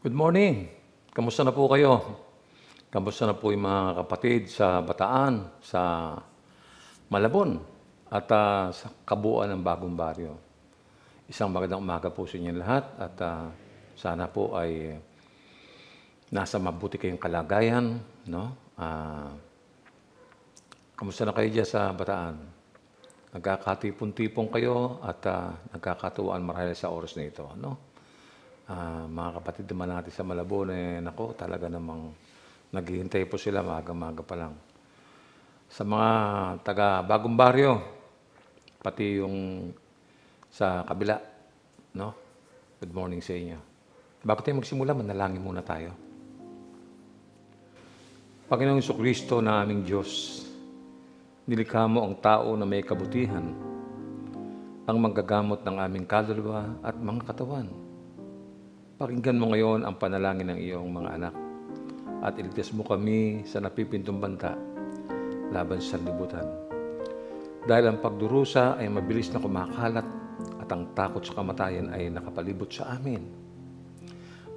Good morning. Kamusta na po kayo? Kamusta na po yung mga kapatid sa Bataan, sa Malabon, at uh, sa kabuuan ng bagong baryo? Isang magandang umaga po sa inyo lahat at uh, sana po ay nasa mabuti kayong kalagayan. No? Uh, kamusta na kayo dyan sa Bataan? Nagkakatipon-tipon kayo at uh, nagkakatuwaan marahil sa oras na ito. No? uh, mga kapatid naman natin sa Malabon, eh, nako, talaga namang naghihintay po sila maga-maga pa lang. Sa mga taga Bagong Baryo, pati yung sa kabila, no? Good morning sa inyo. Bakit tayo magsimula, manalangin muna tayo. Panginoong Kristo na aming Diyos, nilikha mo ang tao na may kabutihan, ang manggagamot ng aming kaluluwa at mga katawan Pakinggan mo ngayon ang panalangin ng iyong mga anak at iligtas mo kami sa napipintong banta laban sa libutan. Dahil ang pagdurusa ay mabilis na kumakalat at ang takot sa kamatayan ay nakapalibot sa amin.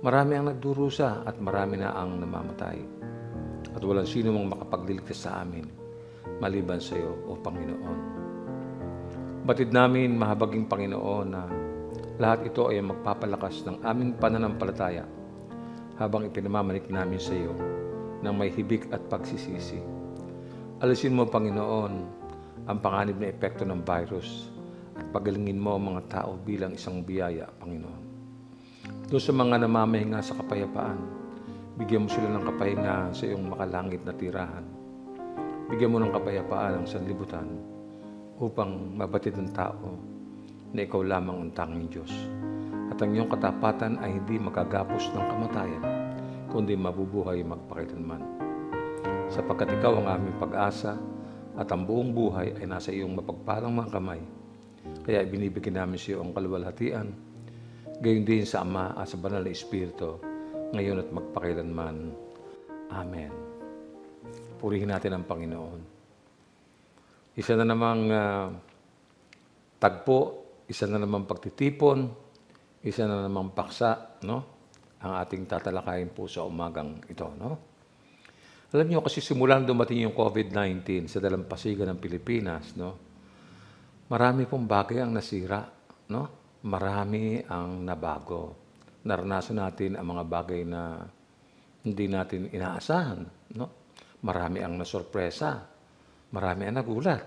Marami ang nagdurusa at marami na ang namamatay. At walang sino mang makapagliligtas sa amin maliban sa iyo, O Panginoon. Batid namin, mahabaging Panginoon, na lahat ito ay magpapalakas ng aming pananampalataya habang ipinamamanik namin sa iyo ng may hibik at pagsisisi. Alisin mo, Panginoon, ang panganib na epekto ng virus at pagalingin mo ang mga tao bilang isang biyaya, Panginoon. Doon sa mga namamahinga sa kapayapaan, bigyan mo sila ng kapahingahan sa iyong makalangit na tirahan. Bigyan mo ng kapayapaan ang sanlibutan upang mabatid ng tao na ikaw lamang ang tanging Diyos. At ang iyong katapatan ay hindi makagapos ng kamatayan, kundi mabubuhay magpakilanman. Sapagkat ikaw ang aming pag-asa at ang buong buhay ay nasa iyong mapagpalang mga kamay. Kaya ibinibigyan namin sa iyo ang kalwalhatian, gayon din sa Ama at sa Banal na Espiritu, ngayon at magpakilanman. Amen. Purihin natin ang Panginoon. Isa na namang uh, tagpo isa na namang pagtitipon, isa na namang paksa, no? Ang ating tatalakayin po sa umagang ito, no? Alam niyo kasi simulang dumating yung COVID-19 sa dalampasigan ng Pilipinas, no? Marami pong bagay ang nasira, no? Marami ang nabago. Naranasan natin ang mga bagay na hindi natin inaasahan, no? Marami ang nasorpresa. Marami ang nagulat.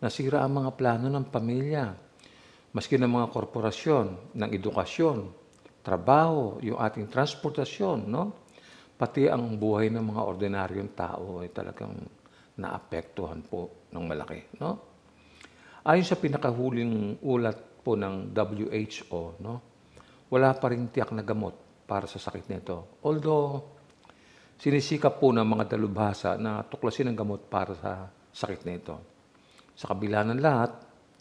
Nasira ang mga plano ng pamilya maski ng mga korporasyon, ng edukasyon, trabaho, yung ating transportasyon, no? pati ang buhay ng mga ordinaryong tao ay talagang naapektuhan po ng malaki. No? Ayon sa pinakahuling ulat po ng WHO, no? wala pa rin tiyak na gamot para sa sakit nito. Although, sinisikap po ng mga dalubhasa na tuklasin ang gamot para sa sakit nito. Sa kabila ng lahat,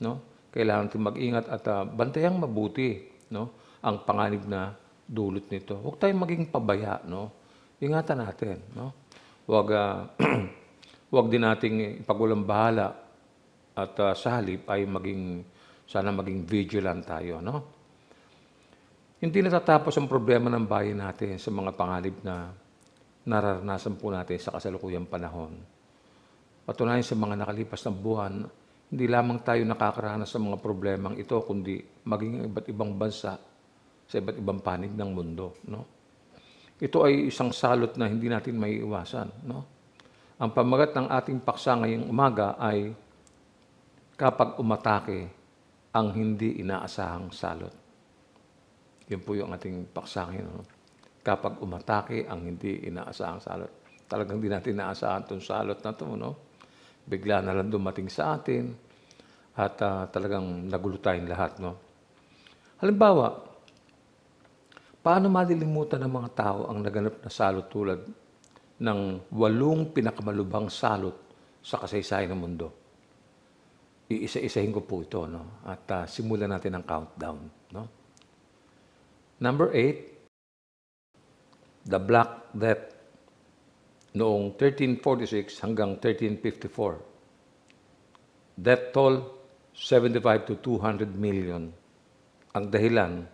no, kailangan natin mag-ingat at uh, ah, bantayang mabuti no? ang panganib na dulot nito. Huwag tayong maging pabaya. No? Ingatan natin. No? Huwag, uh, huwag din nating ipagwalang bahala at uh, sa halip ay maging, sana maging vigilant tayo. No? Hindi natatapos ang problema ng bayan natin sa mga panganib na nararanasan po natin sa kasalukuyang panahon. Patunayan sa mga nakalipas na buwan hindi lamang tayo nakakaranas sa mga problemang ito, kundi maging iba't ibang bansa sa iba't ibang panig ng mundo. No? Ito ay isang salot na hindi natin may iwasan. No? Ang pamagat ng ating paksa ngayong umaga ay kapag umatake ang hindi inaasahang salot. Yun po yung ating paksa ngayon. No? Kapag umatake ang hindi inaasahang salot. Talagang hindi natin inaasahan itong salot na ito. No? bigla na lang dumating sa atin at uh, talagang nagulo tayong lahat. No? Halimbawa, paano malilimutan ng mga tao ang naganap na salot tulad ng walong pinakamalubhang salot sa kasaysayan ng mundo? Iisa-isahin ko po ito no? at uh, simulan natin ang countdown. No? Number eight, the Black Death noong 1346 hanggang 1354. Death toll, 75 to 200 million. Ang dahilan,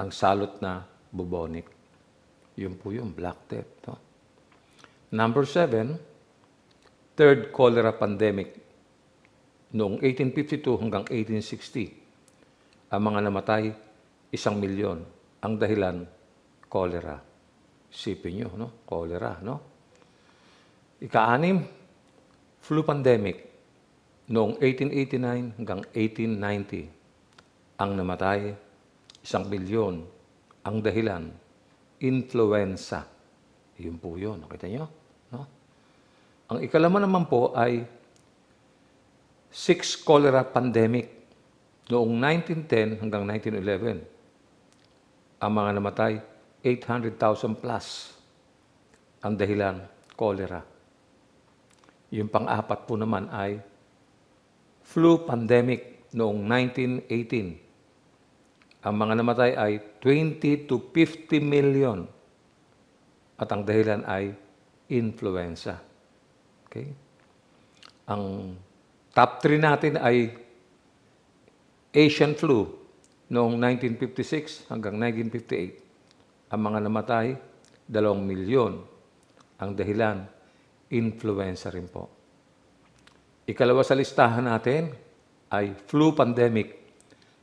ang salot na bubonic. Yun po yung black death. No? Number seven, third cholera pandemic noong 1852 hanggang 1860. Ang mga namatay, isang milyon. Ang dahilan, cholera. Sipin nyo, no? Cholera, no? Ika-anim, flu pandemic noong 1889 hanggang 1890 ang namatay, isang milyon ang dahilan, influenza. Yun po yun, nakita nyo? No? Ang ikalaman naman po ay six cholera pandemic noong 1910 hanggang 1911. Ang mga namatay, 800,000 plus ang dahilan, cholera. Yung pang-apat po naman ay flu pandemic noong 1918. Ang mga namatay ay 20 to 50 million at ang dahilan ay influenza. Okay? Ang top 3 natin ay Asian flu noong 1956 hanggang 1958. Ang mga namatay, 2 milyon. Ang dahilan, influenza rin po. Ikalawa sa listahan natin ay flu pandemic.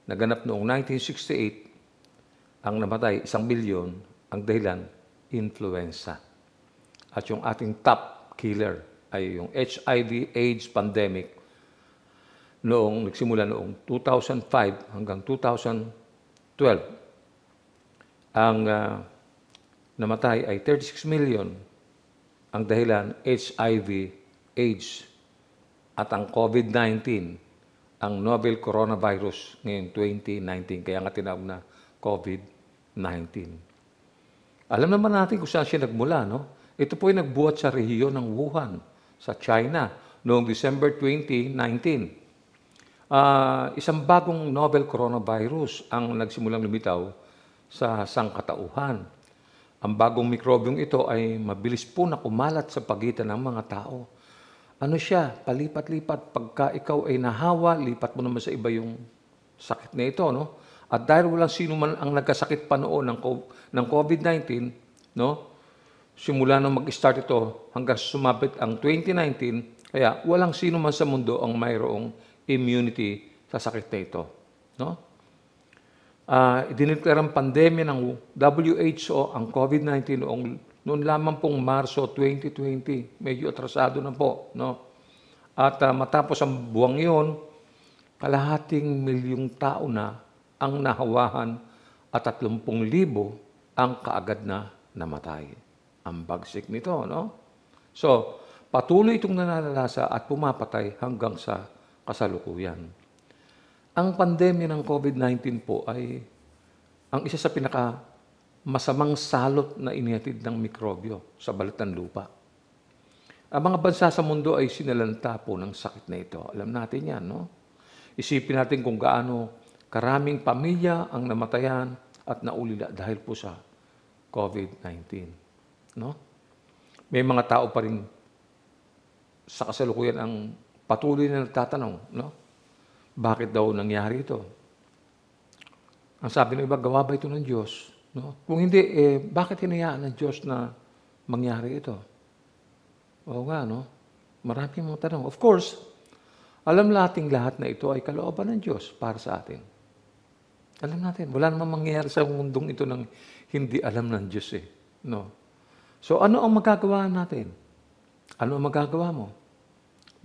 na ganap noong 1968 ang namatay, isang milyon, ang dahilan, influenza. At yung ating top killer ay yung HIV AIDS pandemic noong nagsimula noong 2005 hanggang 2012. Ang uh, namatay ay 36 million ang dahilan, HIV, AIDS, at ang COVID-19, ang novel coronavirus ngayong 2019, kaya nga tinawag na COVID-19. Alam naman natin kung saan siya nagmula, no? Ito po ay nagbuhat sa rehiyon ng Wuhan, sa China, noong December 2019. Uh, ah, isang bagong novel coronavirus ang nagsimulang lumitaw sa sangkatauhan. Ang bagong mikrobyong ito ay mabilis po na kumalat sa pagitan ng mga tao. Ano siya? Palipat-lipat. Pagka ikaw ay nahawa, lipat mo naman sa iba yung sakit na ito. No? At dahil walang sino man ang nagkasakit pa noon ng COVID-19, no? simula nang mag-start ito hanggang sumabit ang 2019, kaya walang sino man sa mundo ang mayroong immunity sa sakit na ito. No? uh, ah, idineklarang pandemya ng WHO ang COVID-19 noong, noon lamang pong Marso 2020. Medyo atrasado na po. No? At uh, matapos ang buwang iyon, kalahating milyong tao na ang nahawahan at libo ang kaagad na namatay. Ang bagsik nito, no? So, patuloy itong nananalasa at pumapatay hanggang sa kasalukuyan. Ang pandemya ng COVID-19 po ay ang isa sa pinaka masamang salot na inihatid ng mikrobyo sa balat lupa. Ang mga bansa sa mundo ay sinalanta po ng sakit na ito. Alam natin yan, no? Isipin natin kung gaano karaming pamilya ang namatayan at naulila dahil po sa COVID-19. No? May mga tao pa rin sa kasalukuyan ang patuloy na nagtatanong, no? Bakit daw nangyari ito? Ang sabi ng iba, gawa ba ito ng Diyos? No? Kung hindi, eh, bakit hinayaan ng Diyos na mangyari ito? Oo nga, no? Marami mga tanong. Of course, alam nating lahat na ito ay kalooban ng Diyos para sa atin. Alam natin, wala namang mangyayari sa mundong ito ng hindi alam ng Diyos eh. No? So ano ang magagawa natin? Ano ang magagawa mo?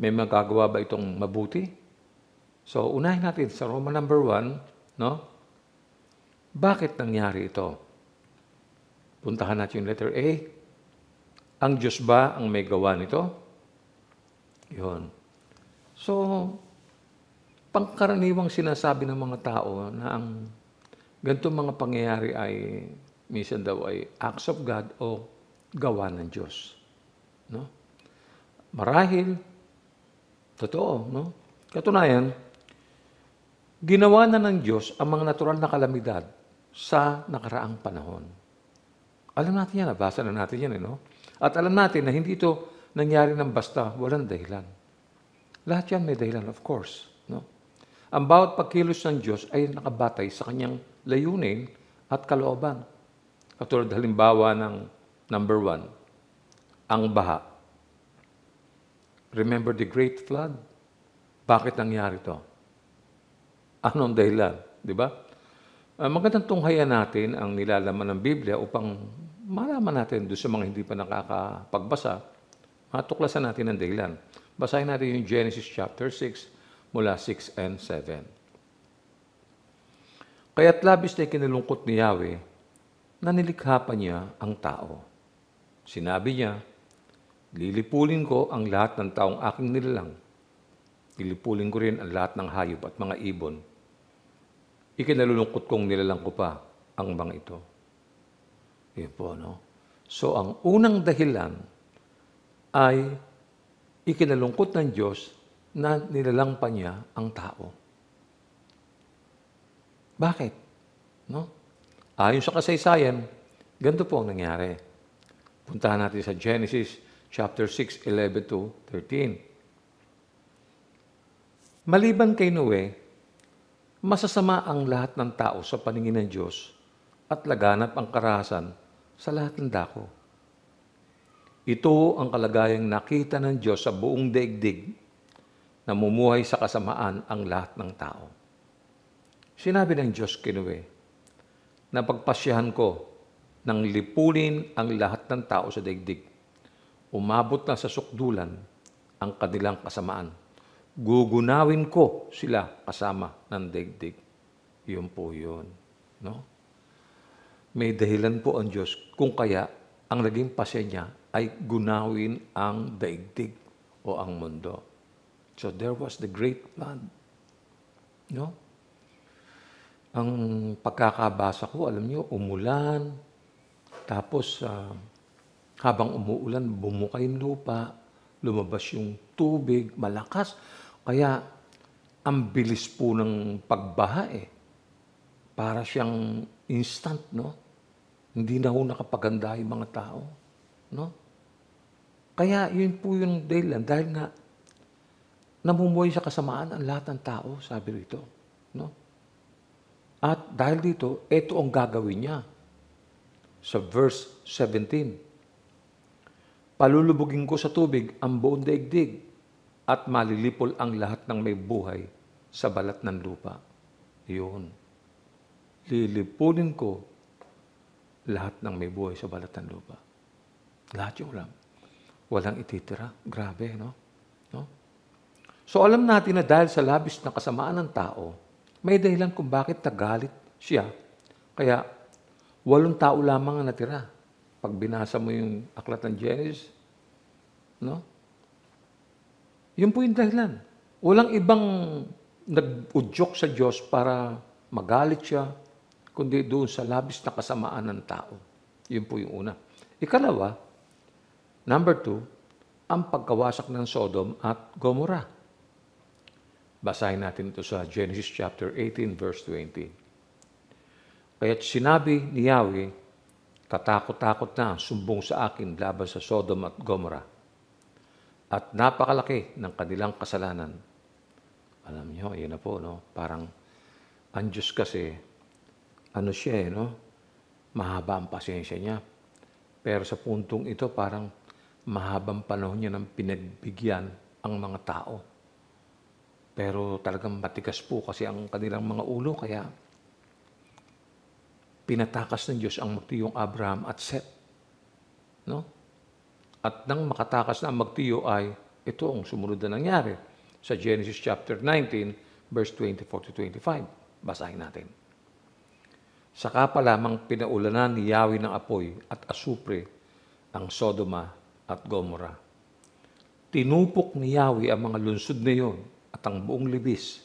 May magagawa ba itong mabuti? So, unahin natin sa Roma number 1, no? Bakit nangyari ito? Puntahan natin yung letter A. Ang Diyos ba ang may gawa nito? Yun. So, pangkaraniwang sinasabi ng mga tao na ang ganitong mga pangyayari ay minsan daw ay acts of God o gawa ng Diyos. No? Marahil, totoo, no? Katunayan, Ginawa na ng Diyos ang mga natural na kalamidad sa nakaraang panahon. Alam natin yan, nabasa na natin yan, eh, no? At alam natin na hindi ito nangyari ng basta, walang dahilan. Lahat yan may dahilan, of course. No? Ang bawat pagkilos ng Diyos ay nakabatay sa kanyang layunin at kalooban. Katulad halimbawa ng number one, ang baha. Remember the great flood? Bakit nangyari to? ano anong dahilan, di ba? Uh, magandang tunghayan natin ang nilalaman ng Biblia upang malaman natin doon sa mga hindi pa nakakapagbasa, matuklasan natin ang dahilan. Basahin natin yung Genesis chapter 6 mula 6 and 7. Kaya't labis na kinilungkot ni Yahweh na nilikha pa niya ang tao. Sinabi niya, Lilipulin ko ang lahat ng taong aking nilalang. Lilipulin ko rin ang lahat ng hayop at mga ibon ikinalulungkot kong nilalang ko pa ang bang ito. Yun po, no? So, ang unang dahilan ay ikinalungkot ng Diyos na nilalang pa niya ang tao. Bakit? No? Ayon sa kasaysayan, ganito po ang nangyari. Puntahan natin sa Genesis chapter 6, 11 to 13. Maliban kay Noe, Masasama ang lahat ng tao sa paningin ng Diyos at laganap ang karahasan sa lahat ng dako. Ito ang kalagayang nakita ng Diyos sa buong daigdig na mumuhay sa kasamaan ang lahat ng tao. Sinabi ng Diyos kinuwi, Napagpasyahan ko nang lipunin ang lahat ng tao sa daigdig. Umabot na sa sukdulan ang kanilang kasamaan gugunawin ko sila kasama ng daigdig. Yun po yun. No? May dahilan po ang Diyos kung kaya ang naging pasya niya ay gunawin ang daigdig o ang mundo. So there was the great plan. No? Ang pagkakabasa ko, alam niyo, umulan, tapos uh, habang umuulan, bumukay yung lupa, lumabas yung tubig, malakas. Kaya, ang bilis po ng pagbaha eh. Para siyang instant, no? Hindi na ho nakapaganda yung mga tao, no? Kaya yun po yung dahilan dahil na namumuhay sa kasamaan ang lahat ng tao, sabi rito, no? At dahil dito, ito ang gagawin niya. Sa verse 17, Palulubugin ko sa tubig ang buong daigdig at malilipol ang lahat ng may buhay sa balat ng lupa. Yun. Lilipulin ko lahat ng may buhay sa balat ng lupa. Lahat yung ulam. Walang ititira. Grabe, no? no? So alam natin na dahil sa labis na kasamaan ng tao, may dahilan kung bakit nagalit siya. Kaya walong tao lamang ang natira. Pag binasa mo yung aklat ng Genesis, no? Yun po yung dahilan. Walang ibang nag-udyok sa Diyos para magalit siya, kundi doon sa labis na kasamaan ng tao. Yun po yung una. Ikalawa, number two, ang pagkawasak ng Sodom at Gomorrah. Basahin natin ito sa Genesis chapter 18 verse 20. Kaya't sinabi ni Yahweh, katakot-takot na sumbong sa akin laban sa Sodom at Gomorrah at napakalaki ng kanilang kasalanan. Alam niyo, yun na po, no? Parang ang Diyos kasi, ano siya eh, no? Mahaba ang pasensya niya. Pero sa puntong ito, parang mahabang panahon niya ng pinagbigyan ang mga tao. Pero talagang matigas po kasi ang kanilang mga ulo, kaya pinatakas ng Diyos ang magtiyong Abraham at Seth. No? At nang makatakas na ang magtiyo ay, ito ang sumunod na nangyari sa Genesis chapter 19, verse 24 to 25. Basahin natin. Saka pa lamang pinaulanan ni Yahweh ng apoy at asupre ang Sodoma at Gomora. Tinupok ni Yahweh ang mga lungsod na iyon at ang buong libis,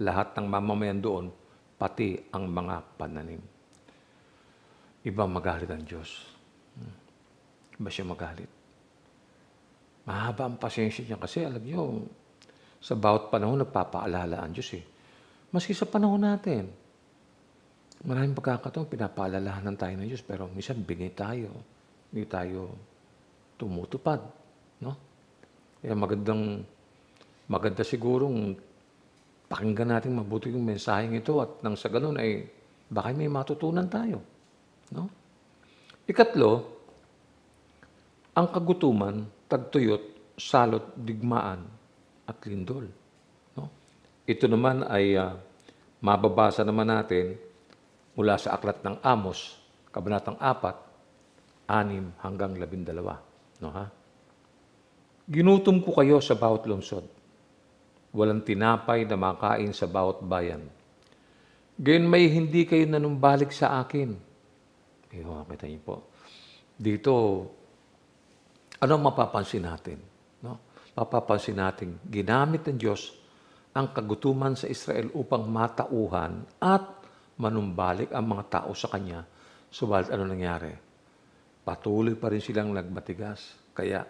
lahat ng mamamayan doon, pati ang mga pananim. Ibang magalit ang Diyos. Hmm. Iba siya magalit. Mahaba ang pasensya niya kasi alam niyo, sa bawat panahon nagpapaalala ang Diyos eh. Maski sa panahon natin, maraming pagkakataon pinapaalalahanan tayo ng Diyos pero minsan bingi tayo, hindi tayo tumutupad. No? Kaya magandang, maganda sigurong pakinggan natin mabuti yung mensaheng ito at nang sa ganun ay baka may matutunan tayo. No? Ikatlo, ang kagutuman tagtuyot, salot, digmaan, at lindol. No? Ito naman ay uh, mababasa naman natin mula sa aklat ng Amos, Kabanatang 4, 6 hanggang 12. No, ha? Ginutom ko kayo sa bawat lungsod. Walang tinapay na makain sa bawat bayan. Gayon may hindi kayo nanumbalik sa akin. Iyo, kita niyo po. Dito, ano mapapansin natin? No? Mapapansin natin, ginamit ng Diyos ang kagutuman sa Israel upang matauhan at manumbalik ang mga tao sa Kanya. Subalit ano nangyari? Patuloy pa rin silang nagbatigas. Kaya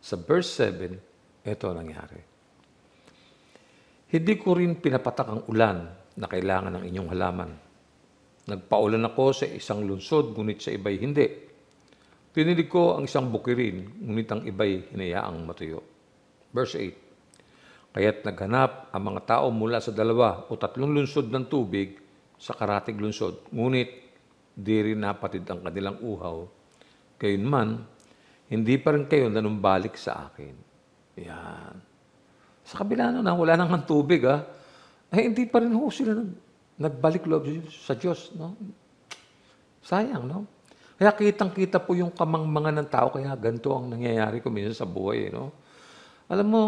sa verse 7, ito nangyari. Hindi ko rin pinapatak ang ulan na kailangan ng inyong halaman. Nagpaulan ako sa isang lungsod, ngunit sa iba'y hindi Tinilig ko ang isang bukirin, ngunit ang iba'y hinayaang matuyo. Verse 8, Kaya't naghanap ang mga tao mula sa dalawa o tatlong lungsod ng tubig sa karatig lungsod, ngunit di rin napatid ang kanilang uhaw. Gayunman, hindi pa rin kayo nanumbalik sa akin. Yan. Sa kabila na, ah, wala nang tubig, ha? Ah. Ay, eh, hindi pa rin ho sila nagbalik loob sa Diyos, no? Sayang, no? Kaya kitang-kita po yung kamangmangan ng tao, kaya ganito ang nangyayari ko minsan sa buhay. Eh, no? Alam mo,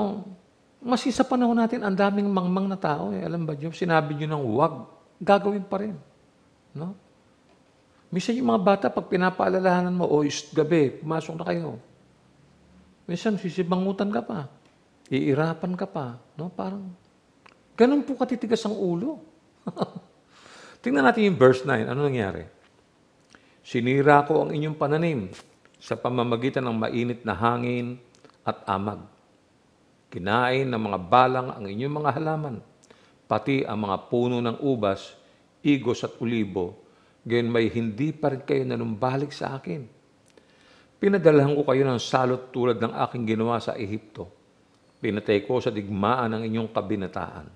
maski panahon natin, ang daming mangmang na tao. Eh. Alam ba Diyo, sinabi nyo ng wag, gagawin pa rin. No? Minsan yung mga bata, pag pinapaalalahanan mo, o oh, gabi, pumasok na kayo. Minsan sisibangutan ka pa. Iirapan ka pa. No? Parang, ganun po katitigas ang ulo. Tingnan natin yung verse 9. Ano nangyari? Sinira ko ang inyong pananim sa pamamagitan ng mainit na hangin at amag. Kinain ng mga balang ang inyong mga halaman, pati ang mga puno ng ubas, igos at ulibo, gayon may hindi pa rin kayo nanumbalik sa akin. Pinadalhan ko kayo ng salot tulad ng aking ginawa sa Ehipto. Pinatay ko sa digmaan ang inyong kabinataan.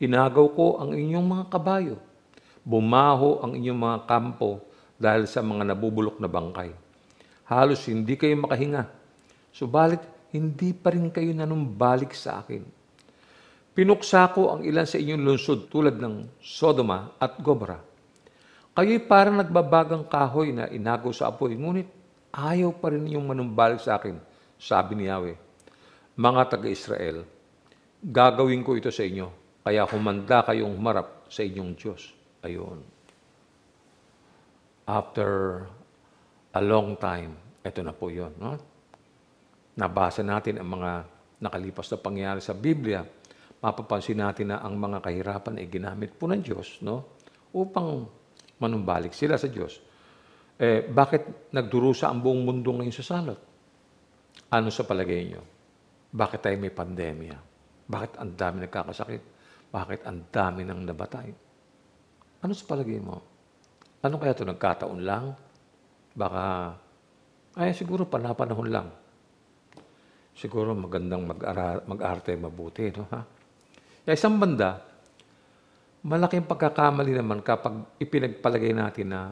Inagaw ko ang inyong mga kabayo. Bumaho ang inyong mga kampo dahil sa mga nabubulok na bangkay. Halos hindi kayo makahinga. Subalit, hindi pa rin kayo nanumbalik sa akin. Pinuksa ko ang ilan sa inyong lungsod tulad ng Sodoma at Gomorrah. Kayo'y parang nagbabagang kahoy na inago sa apoy, ngunit ayaw pa rin ninyong manumbalik sa akin, sabi ni Yahweh. Mga taga-Israel, gagawin ko ito sa inyo, kaya humanda kayong humarap sa inyong Diyos. Ayon after a long time, ito na po yun. No? Nabasa natin ang mga nakalipas na pangyayari sa Biblia, mapapansin natin na ang mga kahirapan ay ginamit po ng Diyos no? upang manumbalik sila sa Diyos. Eh, bakit nagdurusa ang buong mundo ngayon sa salot? Ano sa palagay niyo? Bakit tayo may pandemya? Bakit ang dami nagkakasakit? Bakit ang dami nang nabatay? Ano sa palagay mo? ano kaya ito, nagkataon lang? Baka, ay siguro panapanahon lang. Siguro magandang mag-arte mabuti, no? Ha? Sa isang banda, malaking pagkakamali naman kapag ipinagpalagay natin na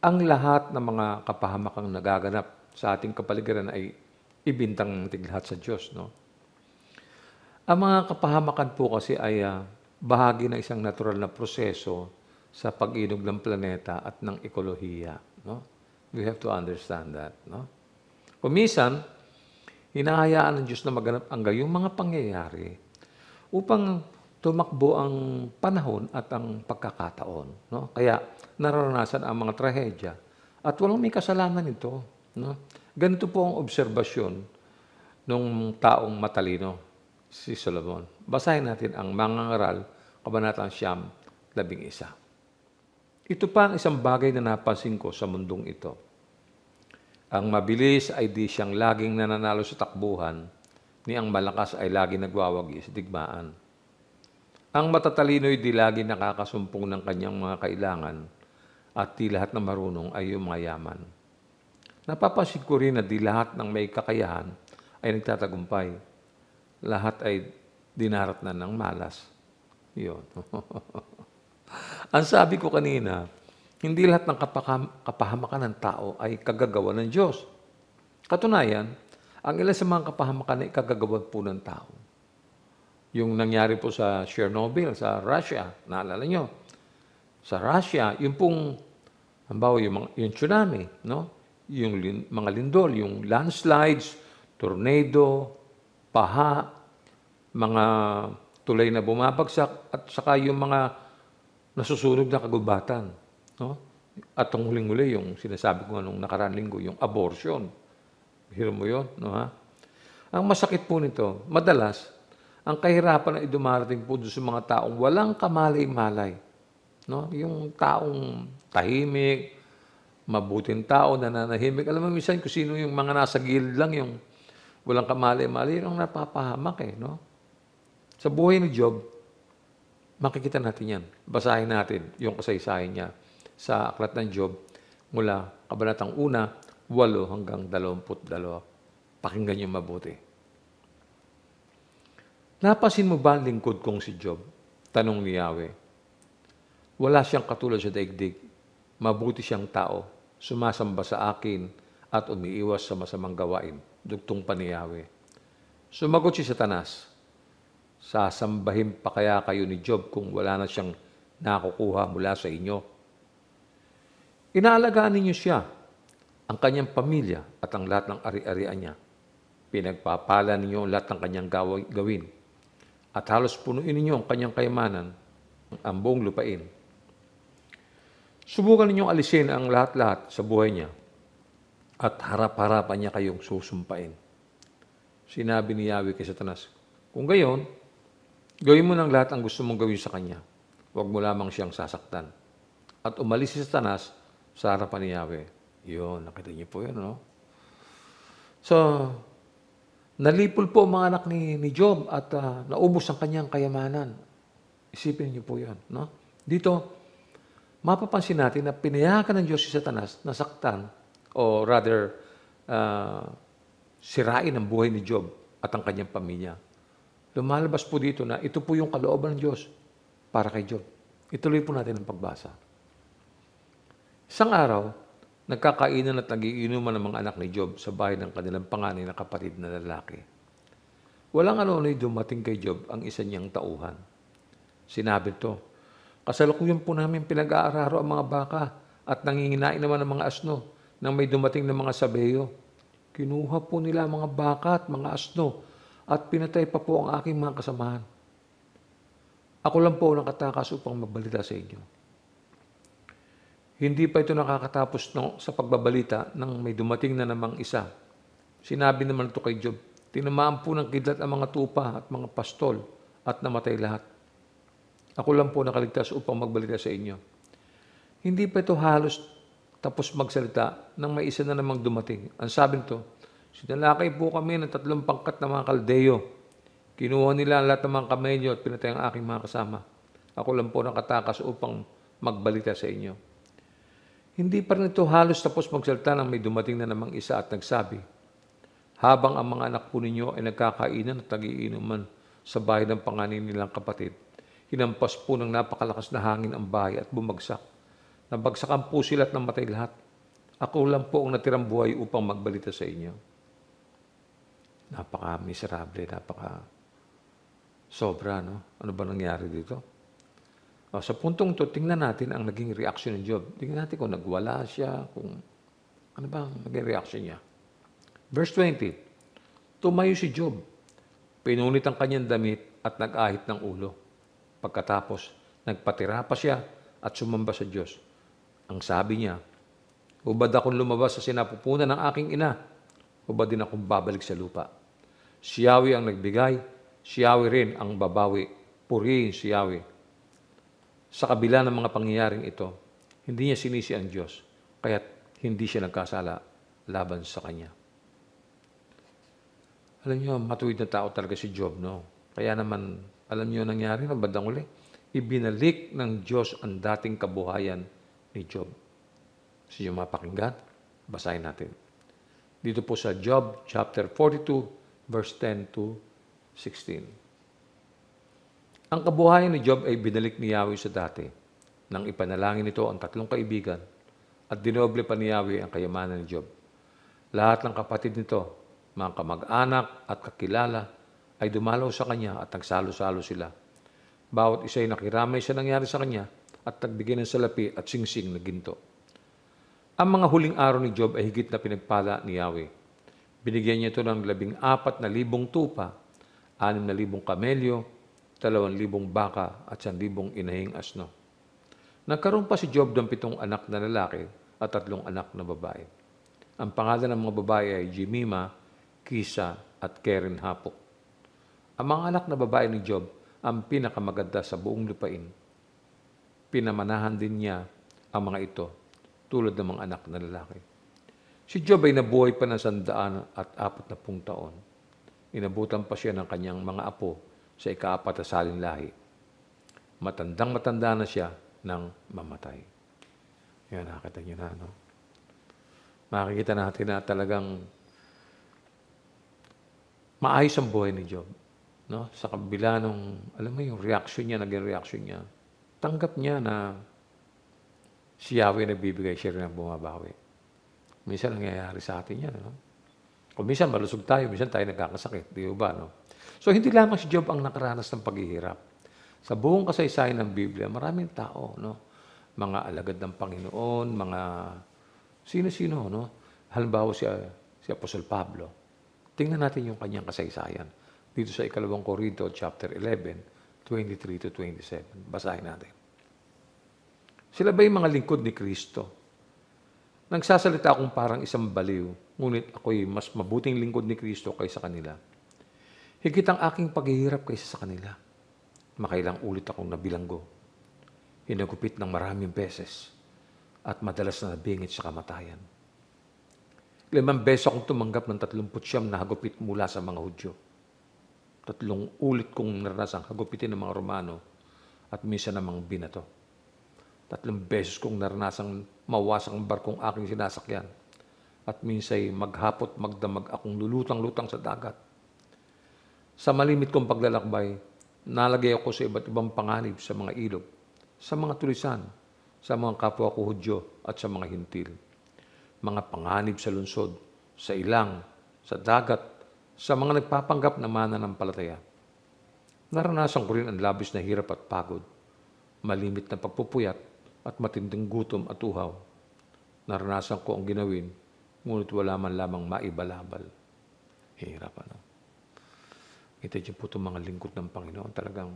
ang lahat ng mga kapahamakang nagaganap sa ating kapaligiran ay ibintang tiglahat sa Diyos, no? Ang mga kapahamakan po kasi ay uh, bahagi ng isang natural na proseso sa pag-inog ng planeta at ng ekolohiya. No? We have to understand that. No? Kumisan, hinahayaan ng Diyos na maganap ang gayong mga pangyayari upang tumakbo ang panahon at ang pagkakataon. No? Kaya naranasan ang mga trahedya at walang may kasalanan nito. No? Ganito po ang obserbasyon ng taong matalino, si Solomon. Basahin natin ang mga ngaral, Kabanatang Siyam, labing isa. Ito pa ang isang bagay na napansin ko sa mundong ito. Ang mabilis ay di siyang laging nananalo sa takbuhan, ni ang malakas ay lagi nagwawagi sa digmaan. Ang matatalino ay di lagi nakakasumpong ng kanyang mga kailangan at di lahat na marunong ay yumayaman. Napapasid ko rin na di lahat ng may kakayahan ay nagtatagumpay. Lahat ay dinarat na ng malas. Yun. Ang sabi ko kanina, hindi lahat ng kapahamakan ng tao ay kagagawa ng Diyos. Katunayan, ang ilan sa mga kapahamakan ay kagagawa po ng tao. Yung nangyari po sa Chernobyl, sa Russia, naalala nyo? Sa Russia, yung pong, hambawa yung, mga, yung tsunami, no? yung lin, mga lindol, yung landslides, tornado, paha, mga tulay na bumabagsak, at saka yung mga nasusunog na kagubatan. No? At ang huling-huli, yung sinasabi ko nung nakaraan linggo, yung abortion. Hiro mo yun, no ha? Ang masakit po nito, madalas, ang kahirapan na idumarating po doon sa mga taong walang kamalay-malay. No? Yung taong tahimik, mabuting tao, nananahimik. Alam mo, minsan kung sino yung mga nasa gilid lang, yung walang kamalay-malay, yung napapahamak eh. No? Sa buhay ni Job, Makikita natin yan. Basahin natin yung kasaysayan niya sa Aklat ng Job mula Kabanatang Una, 8 hanggang 22. Pakinggan niyo mabuti. Napasin mo ba ang lingkod kong si Job? Tanong ni Yahweh. Wala siyang katulad sa daigdig. Mabuti siyang tao. Sumasamba sa akin at umiiwas sa masamang gawain. Dugtong pa ni Yahweh. Sumagot si Satanas, Sasambahin pa kaya kayo ni Job kung wala na siyang nakukuha mula sa inyo? Inaalagaan ninyo siya, ang kanyang pamilya at ang lahat ng ari-arian niya. Pinagpapala ninyo ang lahat ng kanyang gawin at halos punuin ninyo ang kanyang kayamanan, ang buong lupain. Subukan ninyong alisin ang lahat-lahat sa buhay niya at harap-harapan niya kayong susumpain. Sinabi ni Yahweh kay Satanas, Kung gayon, Gawin mo ng lahat ang gusto mong gawin sa kanya. Huwag mo lamang siyang sasaktan. At umalis si Satanas sa harapan ni Yahweh. Yun, nakita niyo po yun, no? So, nalipol po mga anak ni, ni Job at uh, naubos ang kanyang kayamanan. Isipin niyo po yun, no? Dito, mapapansin natin na pinayagan ng Diyos si Satanas na saktan o rather uh, sirain ang buhay ni Job at ang kanyang pamilya lumalabas po dito na ito po yung kalooban ng Diyos para kay Job. Ituloy po natin ang pagbasa. Isang araw, nagkakainan at nagiinuman ng mga anak ni Job sa bahay ng kanilang panganay na kapatid na lalaki. Walang ano-ano'y dumating kay Job ang isa niyang tauhan. Sinabi to, Kasalukuyan po namin pinag-aararo ang mga baka at nanginginain naman ang mga asno nang may dumating ng mga sabeyo. Kinuha po nila ang mga baka at mga asno at pinatay pa po ang aking mga kasamahan. Ako lang po nakatakas upang magbalita sa inyo. Hindi pa ito nakakatapos no, sa pagbabalita nang may dumating na namang isa. Sinabi naman ito kay Job, Tinamaan po ng kidlat ang mga tupa at mga pastol at namatay lahat. Ako lang po nakaligtas upang magbalita sa inyo. Hindi pa ito halos tapos magsalita nang may isa na namang dumating. Ang sabi nito, Sinalakay po kami ng tatlong pangkat ng mga kaldeyo. Kinuha nila ang lahat ng mga kamelyo at pinatay ang aking mga kasama. Ako lang po nakatakas upang magbalita sa inyo. Hindi pa rin ito halos tapos magsalta nang may dumating na namang isa at nagsabi, Habang ang mga anak po ninyo ay nagkakainan at nagiinuman sa bahay ng panganin nilang kapatid, hinampas po ng napakalakas na hangin ang bahay at bumagsak. Nabagsakan po sila at namatay lahat. Ako lang po ang natirang buhay upang magbalita sa inyo. Napaka-miserable, napaka sobra, no? Ano ba nangyari dito? O, oh, sa puntong to, tingnan natin ang naging reaction ni Job. Tingnan natin kung nagwala siya, kung ano ba ang naging reaction niya. Verse 20, tumayo si Job. Pinunit ang kanyang damit at nag-ahit ng ulo. Pagkatapos, nagpatira pa siya at sumamba sa Diyos. Ang sabi niya, Ubad akong lumabas sa sinapupunan ng aking ina o ba din akong babalik sa lupa? Si Yahweh ang nagbigay, si Yahweh rin ang babawi. Purihin si Yahweh. Sa kabila ng mga pangyayaring ito, hindi niya sinisi ang Diyos, kaya hindi siya nagkasala laban sa Kanya. Alam niyo, matuwid na tao talaga si Job, no? Kaya naman, alam niyo nangyari na bandang uli? Ibinalik ng Diyos ang dating kabuhayan ni Job. Sa iyong mapakinggan, basahin natin dito po sa Job chapter 42 verse 10 to 16. Ang kabuhayan ni Job ay binalik ni Yahweh sa dati nang ipanalangin nito ang tatlong kaibigan at dinoble pa ni Yahweh ang kayamanan ni Job. Lahat ng kapatid nito, mga kamag-anak at kakilala ay dumalaw sa kanya at nagsalo-salo sila. Bawat isa ay nakiramay sa nangyari sa kanya at nagbigay ng salapi at singsing na ginto. Ang mga huling araw ni Job ay higit na pinagpala ni Yahweh. Binigyan niya ito ng labing apat na libong tupa, anim na libong kamelyo, dalawang libong baka at siyang libong inahing asno. Nagkaroon pa si Job ng pitong anak na lalaki at tatlong anak na babae. Ang pangalan ng mga babae ay Jemima, Kisa at Karen Hapok. Ang mga anak na babae ni Job ang pinakamaganda sa buong lupain. Pinamanahan din niya ang mga ito tulad ng mga anak na lalaki. Si Job ay nabuhay pa ng sandaan at apat na pung taon. Inabutan pa siya ng kanyang mga apo sa ikaapat na salin lahi. Matandang-matanda na siya nang mamatay. Yan, nakakita niyo na, no? Makikita natin na talagang maayos ang buhay ni Job. No? Sa kabila nung, alam mo yung reaction niya, naging reaction niya, tanggap niya na si Yahweh nagbibigay, siya rin ang bumabawi. Minsan nangyayari sa atin yan. No? O minsan malusog tayo, minsan tayo nagkakasakit. Di ba? No? So hindi lamang si Job ang nakaranas ng paghihirap. Sa buong kasaysayan ng Biblia, maraming tao, no? mga alagad ng Panginoon, mga sino-sino. No? Halimbawa si, ah, si Apostol Pablo. Tingnan natin yung kanyang kasaysayan. Dito sa ikalawang Korinto, chapter 11, 23 to 27. Basahin natin. Sila ba yung mga lingkod ni Kristo? Nagsasalita akong parang isang baliw, ngunit ako'y mas mabuting lingkod ni Kristo kaysa kanila. Higit ang aking paghihirap kaysa sa kanila. Makailang ulit akong nabilanggo. Hinagupit ng maraming beses at madalas na nabingit sa kamatayan. Limang beses akong tumanggap ng 39 na hagupit mula sa mga Hudyo. Tatlong ulit kong naranasang hagupitin ng mga Romano at minsan namang binato. Tatlong beses kong naranasang mawasak ang barkong aking sinasakyan. At minsay maghapot magdamag akong lulutang-lutang sa dagat. Sa malimit kong paglalakbay, nalagay ako sa iba't ibang panganib sa mga ilog, sa mga tulisan, sa mga kapwa ko Hudyo at sa mga hintil. Mga panganib sa lungsod, sa ilang, sa dagat, sa mga nagpapanggap na palataya. Naranasan ko rin ang labis na hirap at pagod, malimit na pagpupuyat at matinding gutom at uhaw. Naranasan ko ang ginawin, ngunit wala man lamang maibalabal. Hirap ano. Ito dyan po itong mga lingkod ng Panginoon. Talagang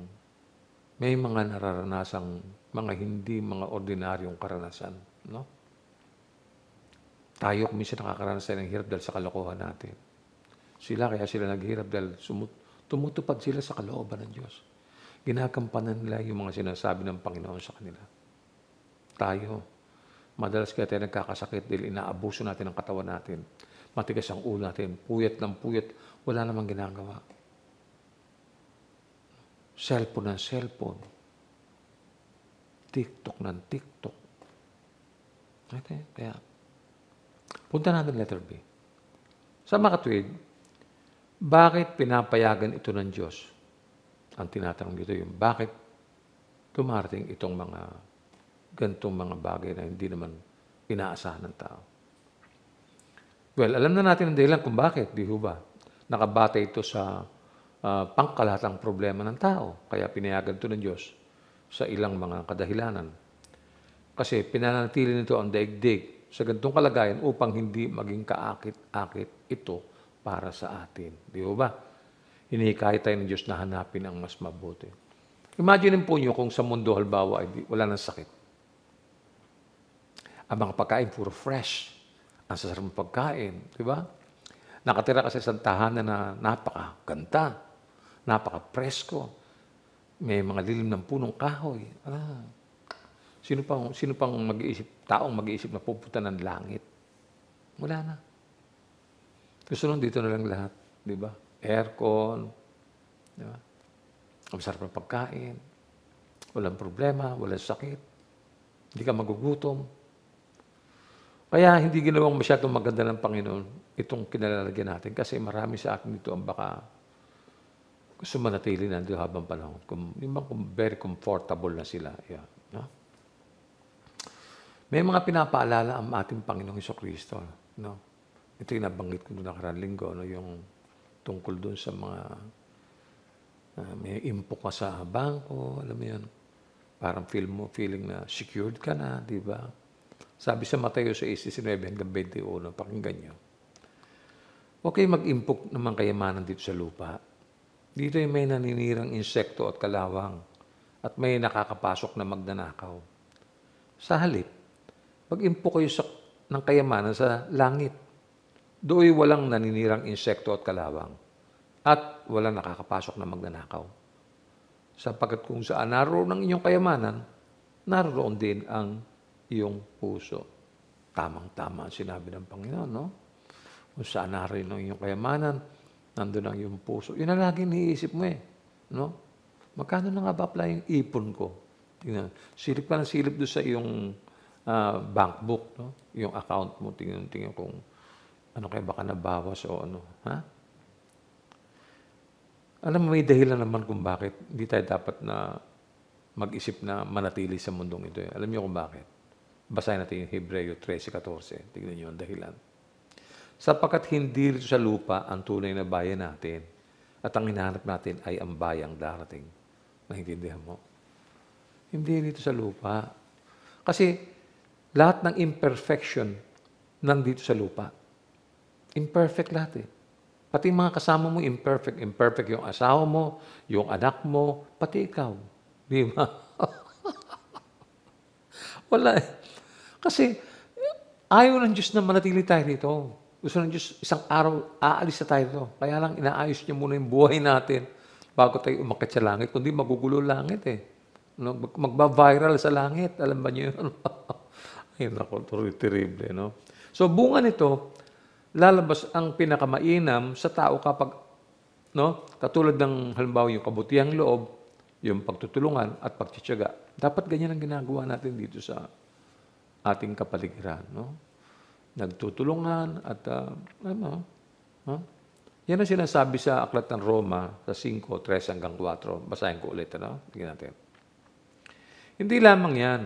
may mga nararanasang mga hindi mga ordinaryong karanasan. No? Tayo minsan nakakaranasan ng hirap dahil sa kalokohan natin. Sila kaya sila naghirap dahil sumut- tumutupad sila sa kalooban ng Diyos. Ginakampanan nila yung mga sinasabi ng Panginoon sa kanila tayo. Madalas kaya tayo nagkakasakit dahil inaabuso natin ang katawan natin. Matigas ang ulo natin, puyat ng puyat, wala namang ginagawa. Cellphone ng cellphone. TikTok ng TikTok. Okay, kaya, punta natin letter B. Sa makatwid, bakit pinapayagan ito ng Diyos? Ang tinatanong dito yung bakit dumarating itong mga ganitong mga bagay na hindi naman inaasahan ng tao. Well, alam na natin ang dahilan kung bakit, di ho ba? Nakabata ito sa uh, pangkalahatang problema ng tao. Kaya pinayagan ito ng Diyos sa ilang mga kadahilanan. Kasi pinanatili nito ang daigdig sa ganitong kalagayan upang hindi maging kaakit-akit ito para sa atin. Di ho ba? Hinihikay tayo ng Diyos na hanapin ang mas mabuti. Imagine po nyo kung sa mundo, halimbawa, wala ng sakit ang mga pagkain puro fresh. Ang sasarap ng pagkain, di ba? Nakatira kasi sa tahanan na napakaganda, napaka-presko. May mga lilim ng punong kahoy. Ah, sino pang, sino pang mag-iisip, taong mag-iisip na pupunta ng langit? Wala na. Gusto nung dito na lang lahat, di ba? Aircon, di ba? Ang sarap ng pagkain, walang problema, walang sakit, hindi ka magugutom, kaya hindi ginawang masyadong maganda ng Panginoon itong kinalalagyan natin kasi marami sa atin ito ang baka gusto manatili nandito habang panahon. Kung, yung kung very comfortable na sila. Yeah, no? May mga pinapaalala ang ating Panginoong Iso Kristo. No? Ito yung nabanggit ko noong nakaraan linggo, no? yung tungkol doon sa mga uh, may impo ka sa bangko, alam mo yun. Parang feel mo, feeling na secured ka na, di ba? Sabi sa Mateo 6:19 hanggang 21, pakinggan niyo. Okay, mag-impok naman kayamanan dito sa lupa. Dito ay may naninirang insekto at kalawang at may nakakapasok na magnanakaw. Sa halip, mag-impok kayo sa, ng kayamanan sa langit. Do'y walang naninirang insekto at kalawang at walang nakakapasok na magnanakaw. Sapagkat kung saan naroon ang inyong kayamanan, naroon din ang iyong puso. Tamang-tama ang sinabi ng Panginoon, no? Kung saan rin ang iyong kayamanan, nandun ang iyong puso. Yun ang lagi iniisip mo eh, no? Magkano na nga ba pala yung ipon ko? Tingnan, silip ka ng silip doon sa iyong uh, ah, bank no? Yung account mo, tingnan, tingnan kung ano kaya baka nabawas o ano, ha? Alam mo, may dahilan naman kung bakit hindi tayo dapat na mag-isip na manatili sa mundong ito. Eh. Alam niyo kung bakit? Basahin natin yung Hebreo 13.14. Tignan niyo ang dahilan. Sapakat hindi rito sa lupa ang tunay na bayan natin at ang hinahanap natin ay ang bayang darating. Naintindihan mo? Hindi rito sa lupa. Kasi lahat ng imperfection nandito sa lupa. Imperfect lahat eh. Pati mga kasama mo, imperfect. Imperfect yung asawa mo, yung anak mo, pati ikaw. Di ba? Wala eh. Kasi ayaw ng Diyos na manatili tayo dito. Gusto ng Diyos, isang araw, aalis na tayo dito. Kaya lang, inaayos niya muna yung buhay natin bago tayo umakit sa langit. Kundi magugulo langit eh. No, magba-viral sa langit. Alam ba niyo yun? Ay, naku, terrible, no? So, bunga nito, lalabas ang pinakamainam sa tao kapag, no? Katulad ng, halimbawa, yung kabutihang loob, yung pagtutulungan at pagtsitsaga. Dapat ganyan ang ginagawa natin dito sa ating kapaligiran. No? Nagtutulungan at uh, ano, huh? yan ang sinasabi sa Aklat ng Roma sa 5, 3 hanggang 4. Basahin ko ulit. Ano? Tingnan natin. Hindi lamang yan.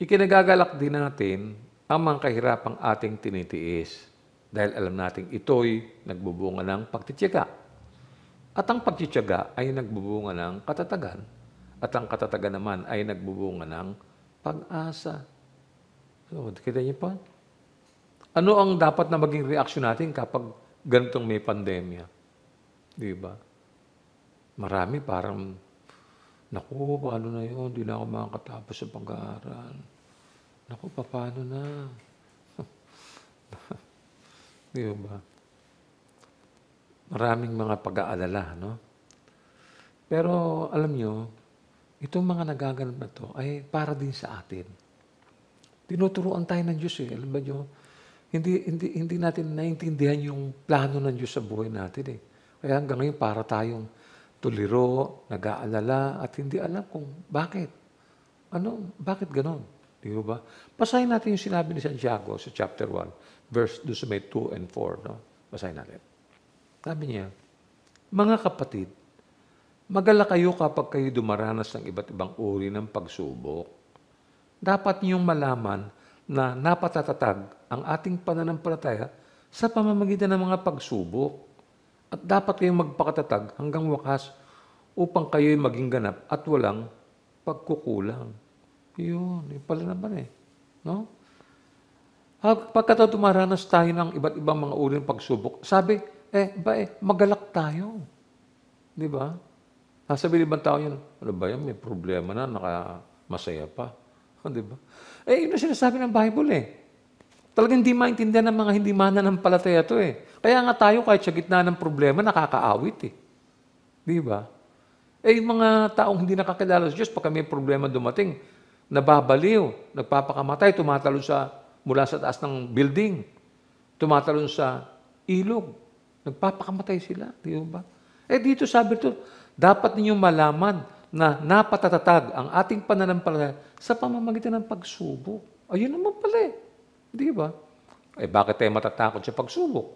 Ikinagagalak din natin ang mga kahirapang ating tinitiis dahil alam nating ito'y nagbubunga ng pagtityaga. At ang pagtityaga ay nagbubunga ng katatagan at ang katatagan naman ay nagbubunga ng pag-asa. So, kita niyo pa? Ano ang dapat na maging reaction natin kapag ganitong may pandemya? Di ba? Marami parang, naku, paano na yun? Hindi na ako makakatapos sa pag-aaral. Naku, paano na? Di ba? Maraming mga pag-aalala, no? Pero alam nyo, itong mga nagaganap na to ay para din sa atin. Tinuturuan tayo ng Diyos eh. Alam ba nyo, hindi, hindi, hindi natin naiintindihan yung plano ng Diyos sa buhay natin eh. Kaya hanggang ngayon para tayong tuliro, nag-aalala, at hindi alam kung bakit. Ano, bakit ganon? Di ba? Pasahin natin yung sinabi ni Santiago sa chapter 1, verse 2 sa may 2 and 4. No? Basahin natin. Sabi niya, Mga kapatid, magala kayo kapag kayo dumaranas ng iba't ibang uri ng pagsubok dapat niyong malaman na napatatatag ang ating pananampalataya sa pamamagitan ng mga pagsubok. At dapat kayong magpakatatag hanggang wakas upang kayo'y maging ganap at walang pagkukulang. Yun, yun pala naman eh. No? Pagkata tumaranas tayo ng iba't ibang mga uri ng pagsubok, sabi, eh, ba eh, magalak tayo. Di ba? Nasabi ibang tao yun, ano ba yan, may problema na, nakamasaya pa. O, oh, di ba? Eh, yun ang sinasabi ng Bible eh. Talagang hindi maintindihan ng mga hindi mananampalataya to eh. Kaya nga tayo kahit sa gitna ng problema, nakakaawit eh. Di ba? Eh, yung mga taong hindi nakakilala sa Diyos, pag may problema dumating, nababaliw, nagpapakamatay, tumatalon sa, mula sa taas ng building, tumatalon sa ilog, nagpapakamatay sila. Di ba? Eh, dito sabi to, dapat ninyong malaman na napatatatag ang ating pananampalataya sa pamamagitan ng pagsubok. Ayun naman pala eh. Di ba? Eh bakit tayo matatakot sa pagsubok?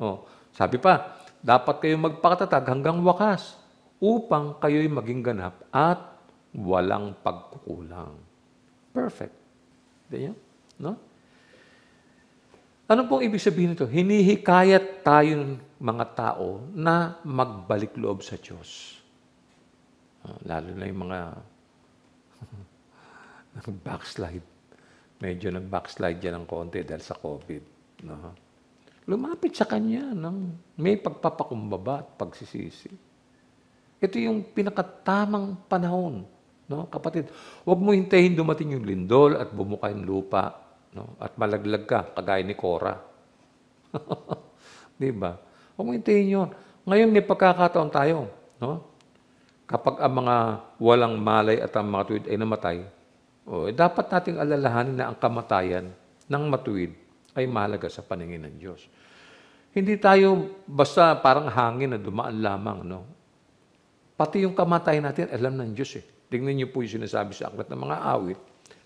Oh, sabi pa, dapat kayong magpakatatag hanggang wakas upang kayo'y maging ganap at walang pagkukulang. Perfect. Di ba? No? Ano pong ibig sabihin nito? Hinihikayat tayo ng mga tao na magbalik loob sa Diyos. Uh, lalo na yung mga nag-backslide. Medyo nag-backslide dyan ng konti dahil sa COVID. No? Lumapit sa kanya ng may pagpapakumbaba at pagsisisi. Ito yung pinakatamang panahon. No? Kapatid, huwag mo hintayin dumating yung lindol at bumuka yung lupa. No? At malaglag ka, kagaya ni Cora. Di ba? Huwag mo hintayin yun. Ngayon, may pagkakataon tayo. No? kapag ang mga walang malay at ang matuwid ay namatay, oh, dapat nating alalahanin na ang kamatayan ng matuwid ay mahalaga sa paningin ng Diyos. Hindi tayo basta parang hangin na dumaan lamang, no? Pati yung kamatayan natin, alam ng Diyos eh. Tingnan niyo po yung sinasabi sa aklat ng mga awit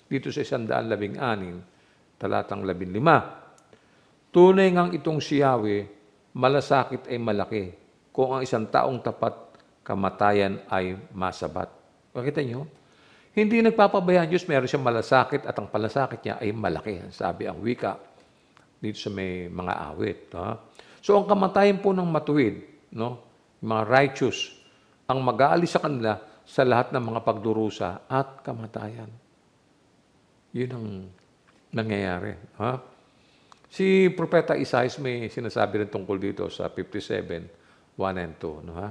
dito sa 116, talatang 15. Tunay ngang itong siyawe, malasakit ay malaki kung ang isang taong tapat kamatayan ay masabat. Pakita niyo, hindi nagpapabaya ang Diyos, meron siyang malasakit at ang palasakit niya ay malaki. Sabi ang wika dito sa may mga awit. Ha? So ang kamatayan po ng matuwid, no? mga righteous, ang mag-aalis sa kanila sa lahat ng mga pagdurusa at kamatayan. Yun ang nangyayari. Ha? Si Propeta Isaias may sinasabi rin tungkol dito sa 57, 1 and 2. No, ha?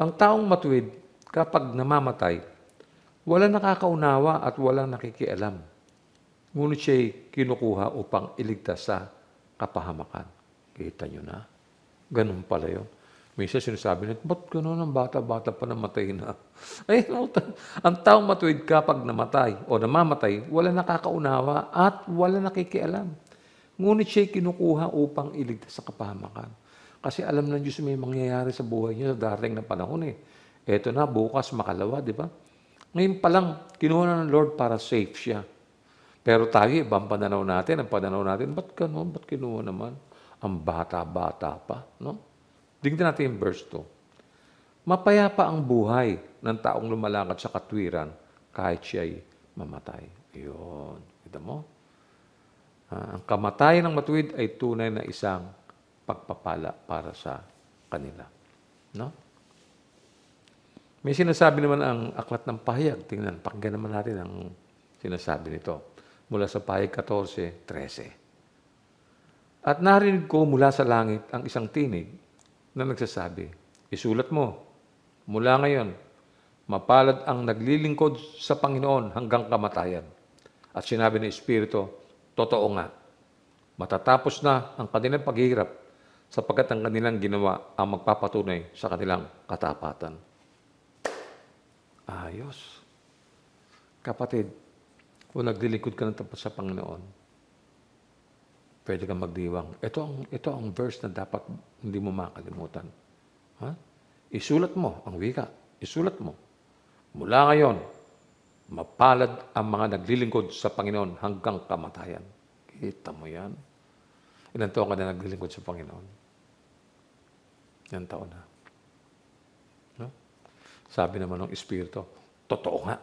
Ang taong matuwid, kapag namamatay, wala nakakaunawa at wala nakikialam. Ngunit siya'y kinukuha upang iligtas sa kapahamakan. Kita nyo na. Ganun pala yun. Minsan sinasabi na, ba't ganun ang bata-bata pa namatay na? Ay, ang taong matuwid kapag namatay o namamatay, wala nakakaunawa at wala nakikialam. Ngunit siya'y kinukuha upang iligtas sa kapahamakan. Kasi alam ng Diyos may mangyayari sa buhay niyo sa darating na panahon eh. Eto na, bukas makalawa, di ba? Ngayon pa lang, kinuha na ng Lord para safe siya. Pero tayo, ibang pananaw natin. Ang pananaw natin, ba't ganun? Ba't kinuha naman? Ang bata-bata pa, no? Tingnan natin yung verse 2. Mapayapa ang buhay ng taong lumalakad sa katwiran kahit siya'y mamatay. Ayun. Kita mo? Ah, ang kamatayan ng matuwid ay tunay na isang pagpapala para sa kanila. No? May sinasabi naman ang aklat ng pahayag. Tingnan, pakinggan naman natin ang sinasabi nito. Mula sa pahayag 14, 13. At narinig ko mula sa langit ang isang tinig na nagsasabi, Isulat mo, mula ngayon, mapalad ang naglilingkod sa Panginoon hanggang kamatayan. At sinabi ng Espiritu, totoo nga, matatapos na ang kanilang paghihirap sapagkat ang kanilang ginawa ang magpapatunay sa kanilang katapatan. Ayos. Kapatid, kung naglilikod ka ng tapat sa Panginoon, pwede kang magdiwang. Ito ang, ito ang verse na dapat hindi mo makalimutan. Ha? Isulat mo ang wika. Isulat mo. Mula ngayon, mapalad ang mga naglilingkod sa Panginoon hanggang kamatayan. Kita mo yan. Ilan taon ka na naglilingkod sa Panginoon? Ilang taon na. No? Sabi naman ng Espiritu, totoo nga.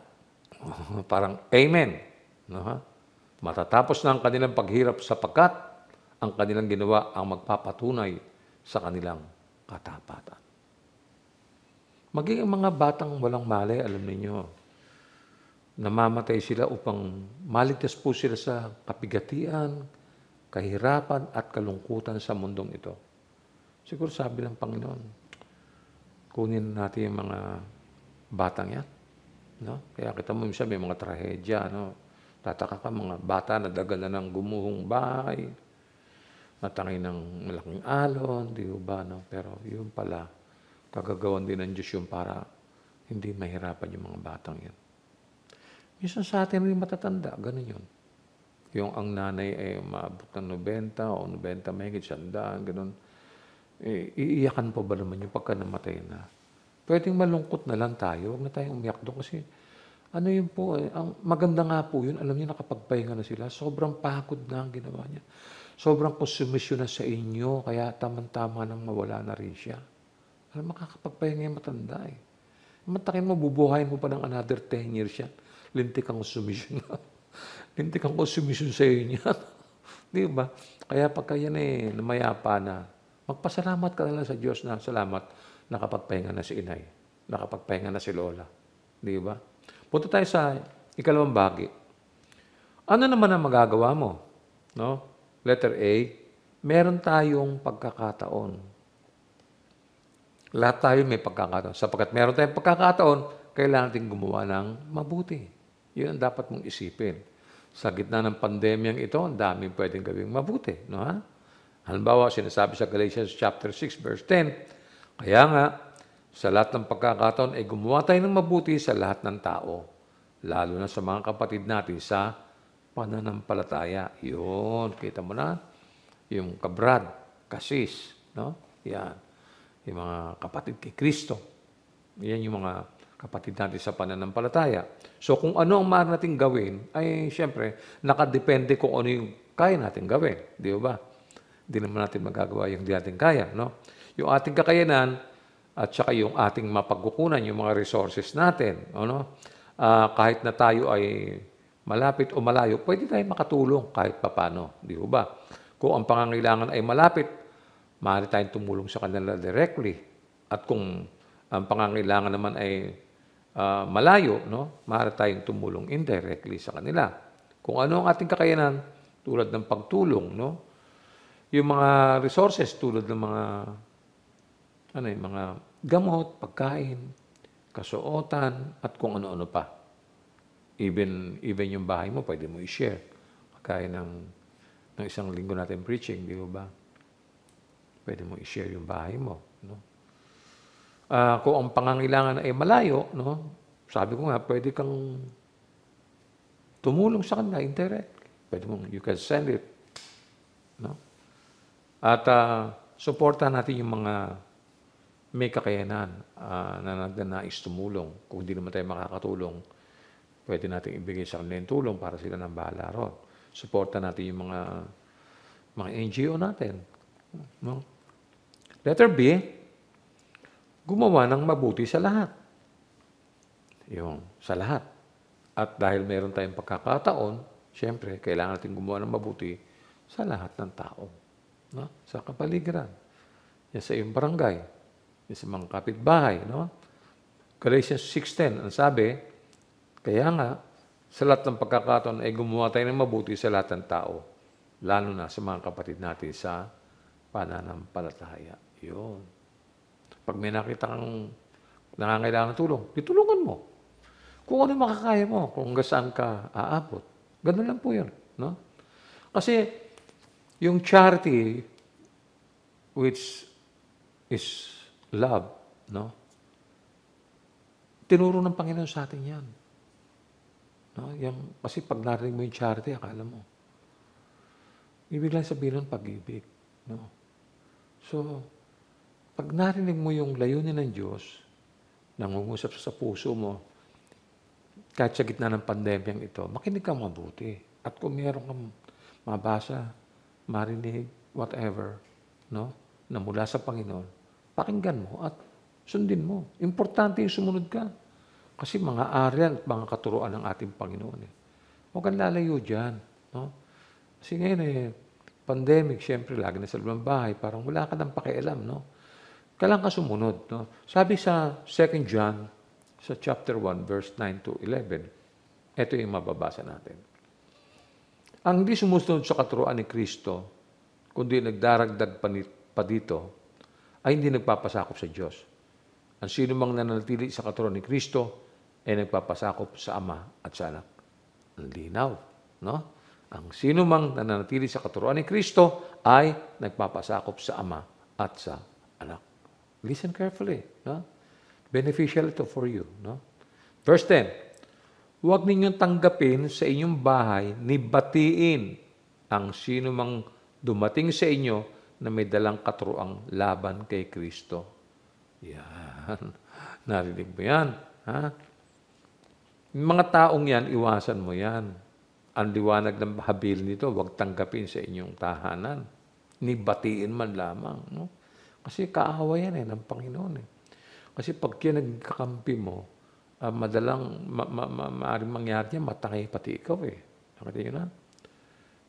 Parang amen. No? Ha? Matatapos na ang kanilang paghirap sapagkat ang kanilang ginawa ang magpapatunay sa kanilang katapatan. Maging ang mga batang walang mali, alam ninyo, namamatay sila upang maligtas po sila sa kapigatian, kahirapan at kalungkutan sa mundong ito. Siguro sabi ng Panginoon, kunin natin yung mga batang yan. No? Kaya kita mo siya, may mga trahedya. No? Tataka ka, mga bata na dagala ng gumuhong bahay, natangay ng malaking alon, di ba? No? Pero yun pala, kagagawan din ng Diyos yun para hindi mahirapan yung mga batang yan. Minsan sa atin rin matatanda, ganun yun. Yung ang nanay ay maabot ng 90 o 90 mahigit, sandaan, ganun eh, iiyakan pa ba naman yung pagka namatay na? Pwedeng malungkot na lang tayo. Huwag na tayong umiyak doon kasi ano yun po, eh, ang maganda nga po yun, alam niyo nakapagpahinga na sila, sobrang pagod na ang ginawa niya. Sobrang konsumisyon na sa inyo, kaya tamang-tama nang mawala na rin siya. Alam, makakapagpahinga yung matanda eh. Matakin mo, bubuhayin mo pa ng another 10 years yan. Lintik ang konsumisyon Lintik ang konsumisyon sa inyo yan. Di ba? Kaya pagka yan eh, namayapa na, Magpasalamat ka lang sa Diyos na salamat, nakapagpahinga na si inay, nakapagpahinga na si lola. Di ba? Punta tayo sa ikalawang bagi. Ano naman ang magagawa mo? No? Letter A, meron tayong pagkakataon. Lahat tayo may pagkakataon. Sapagkat meron tayong pagkakataon, kailangan natin gumawa ng mabuti. Yun ang dapat mong isipin. Sa gitna ng pandemyang ito, ang daming pwedeng gawing mabuti. No, ha? Halimbawa, sinasabi sa Galatians chapter 6 verse 10, kaya nga sa lahat ng pagkakataon ay gumawa tayo ng mabuti sa lahat ng tao, lalo na sa mga kapatid natin sa pananampalataya. Yun, kita mo na yung kabrad, kasis, no? Yan. Yung mga kapatid kay Kristo. Yan yung mga kapatid natin sa pananampalataya. So kung ano ang maaari nating gawin, ay siyempre, nakadepende kung ano yung kaya natin gawin. Di ba? hindi naman natin magagawa yung di natin kaya. No? Yung ating kakayanan at saka yung ating mapagkukunan, yung mga resources natin. Ano? Uh, kahit na tayo ay malapit o malayo, pwede tayong makatulong kahit papano. Di ba? Kung ang pangangailangan ay malapit, maaari tayong tumulong sa kanila directly. At kung ang pangangailangan naman ay uh, malayo, no? maaari tayong tumulong indirectly sa kanila. Kung ano ang ating kakayanan, tulad ng pagtulong, no? yung mga resources tulad ng mga ano yung mga gamot, pagkain, kasuotan, at kung ano-ano pa. Even, even yung bahay mo, pwede mo i-share. Kaya ng, ng isang linggo natin preaching, di ba? Pwede mo i-share yung bahay mo. No? Uh, kung ang pangangailangan ay malayo, no? sabi ko nga, pwede kang tumulong sa kanila, indirect. Pwede mong, you can send it. No? At uh, suportahan natin yung mga may kakayanan uh, na nagnanais tumulong. Kung hindi naman tayo makakatulong, pwede natin ibigay sa kanila tulong para sila nang bahala ron. Suportahan natin yung mga mga NGO natin. No? Letter B, gumawa ng mabuti sa lahat. Yung sa lahat. At dahil meron tayong pagkakataon, syempre, kailangan natin gumawa ng mabuti sa lahat ng tao no? sa kapaligiran, yan sa iyong barangay, yan sa mga kapitbahay. No? Galatians 6.10, ang sabi, kaya nga, sa lahat ng pagkakataon ay gumawa tayo ng mabuti sa lahat ng tao, lalo na sa mga kapatid natin sa pananampalataya. Yun. Pag may nakita kang nangangailangan ng tulong, itulungan mo. Kung ano makakaya mo, kung saan ka aabot. Ganun lang po yun. No? Kasi yung charity, which is love, no? Tinuro ng Panginoon sa atin yan. No? Yung, kasi pag narinig mo yung charity, akala mo. Ibig lang sabihin ng pag-ibig. No? So, pag narinig mo yung layunin ng Diyos, nangungusap sa puso mo, kahit sa gitna ng pandemyang ito, makinig kang mabuti. At kung meron kang mabasa, marinig, whatever, no? na mula sa Panginoon, pakinggan mo at sundin mo. Importante yung sumunod ka. Kasi mga aryan at mga katuruan ng ating Panginoon. Eh. Huwag kang lalayo dyan. No? Kasi ngayon eh, pandemic, siyempre, lagi na sa lumang bahay, parang wala ka ng pakialam. No? Kailangan ka sumunod. No? Sabi sa 2 John, sa chapter 1, verse 9 to 11, ito yung mababasa natin ang hindi sumusunod sa katuruan ni Kristo, kundi nagdaragdag pa dito, ay hindi nagpapasakop sa Diyos. Ang sino mang nananatili sa katuruan ni Kristo ay nagpapasakop sa Ama at sa Anak. Ang linaw, no? Ang sino mang nananatili sa katuruan ni Kristo ay nagpapasakop sa Ama at sa Anak. Listen carefully, no? Beneficial ito for you, no? Verse 10, huwag ninyong tanggapin sa inyong bahay ni batiin ang sino mang dumating sa inyo na may dalang katruang laban kay Kristo. Yan. Narinig mo yan? Ha? Yung mga taong yan, iwasan mo yan. Ang liwanag ng habil nito, huwag tanggapin sa inyong tahanan. Nibatiin man lamang. No? Kasi kaawa yan eh, ng Panginoon eh. Kasi pag nagkakampi mo, uh, madalang ma- ma- ma- maaaring mangyari yan, matangay pati ikaw eh. Nakita na?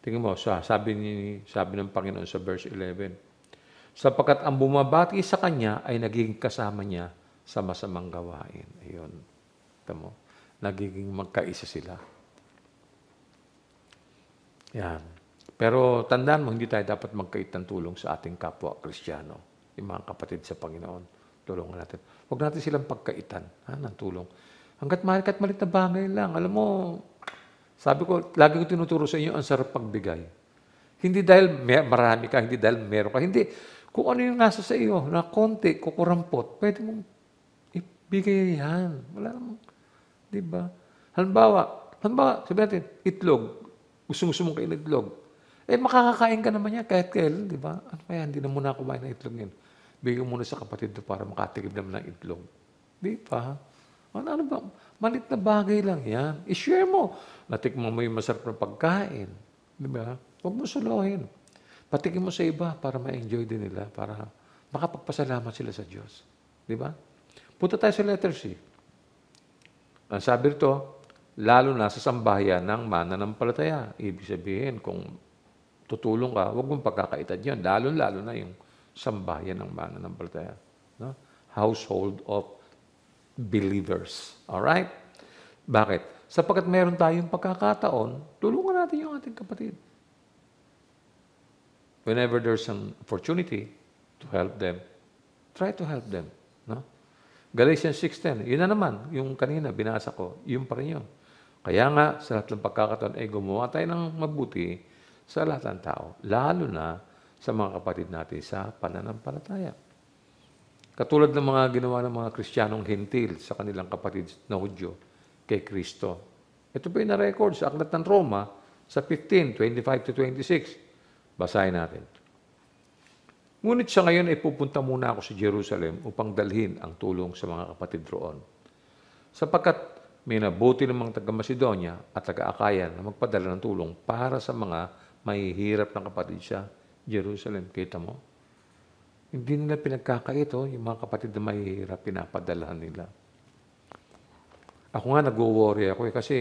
Tingnan mo, sa, sabi, ni, sabi ng Panginoon sa verse 11, sapagkat ang bumabati sa kanya ay naging kasama niya sa masamang gawain. Ayun. Ito mo. Nagiging magkaisa sila. Yan. Pero tandaan mo, hindi tayo dapat magkait ng tulong sa ating kapwa kristyano, yung mga kapatid sa Panginoon. Tulungan natin. Huwag natin silang pagkaitan ha, ng tulong. Hanggat mahal ka at malit na bagay lang. Alam mo, sabi ko, lagi ko tinuturo sa inyo, ang sarap pagbigay. Hindi dahil may, marami ka, hindi dahil meron ka. Hindi. Kung ano yung nasa sa iyo, na konti, kukurampot, pwede mong ibigay yan. Wala namang, di ba? Halimbawa, halimbawa, sabi natin, itlog. Gusto, mo mong kain itlog. Eh, makakakain ka naman yan kahit kailan, di ba? Ano kaya, hindi na muna kumain ng itlog yun bigay muna sa kapatid mo para makatikim naman ng itlog. Di ba? Ano, ano ba? Malit na bagay lang yan. I-share mo. Natikman mo yung masarap na pagkain. Di ba? Huwag mo suluhin. Patikin mo sa iba para ma-enjoy din nila, para makapagpasalamat sila sa Diyos. Di ba? Punta tayo sa letter C. Ang sabi rito, lalo na sa sambahayan ng mana mananampalataya. Ibig sabihin, kung tutulong ka, huwag mong pagkakaitad yun. Lalo-lalo na yung sambayan ng mga mananampalataya. No? Household of believers. All right? Bakit? Sapagkat meron tayong pagkakataon, tulungan natin yung ating kapatid. Whenever there's an opportunity to help them, try to help them. No? Galatians 6.10, yun na naman, yung kanina binasa ko, yun pa rin yun. Kaya nga, sa lahat ng pagkakataon, ay eh, gumawa tayo ng mabuti sa lahat ng tao. Lalo na sa mga kapatid natin sa pananampalataya. Katulad ng mga ginawa ng mga Kristiyanong Hentil sa kanilang kapatid na Hudyo kay Kristo. Ito pa yung na-record sa Aklat ng Roma sa 15, to 26. Basahin natin. Ngunit sa ngayon ay pupunta muna ako sa Jerusalem upang dalhin ang tulong sa mga kapatid roon. Sapagkat may nabuti namang taga-Macedonia at taga-Akaya na magpadala ng tulong para sa mga mahihirap na kapatid siya Jerusalem, kita mo. Hindi nila pinagkakaito, yung mga kapatid na mahihirap, pinapadalahan nila. Ako nga, nag-worry ako eh, kasi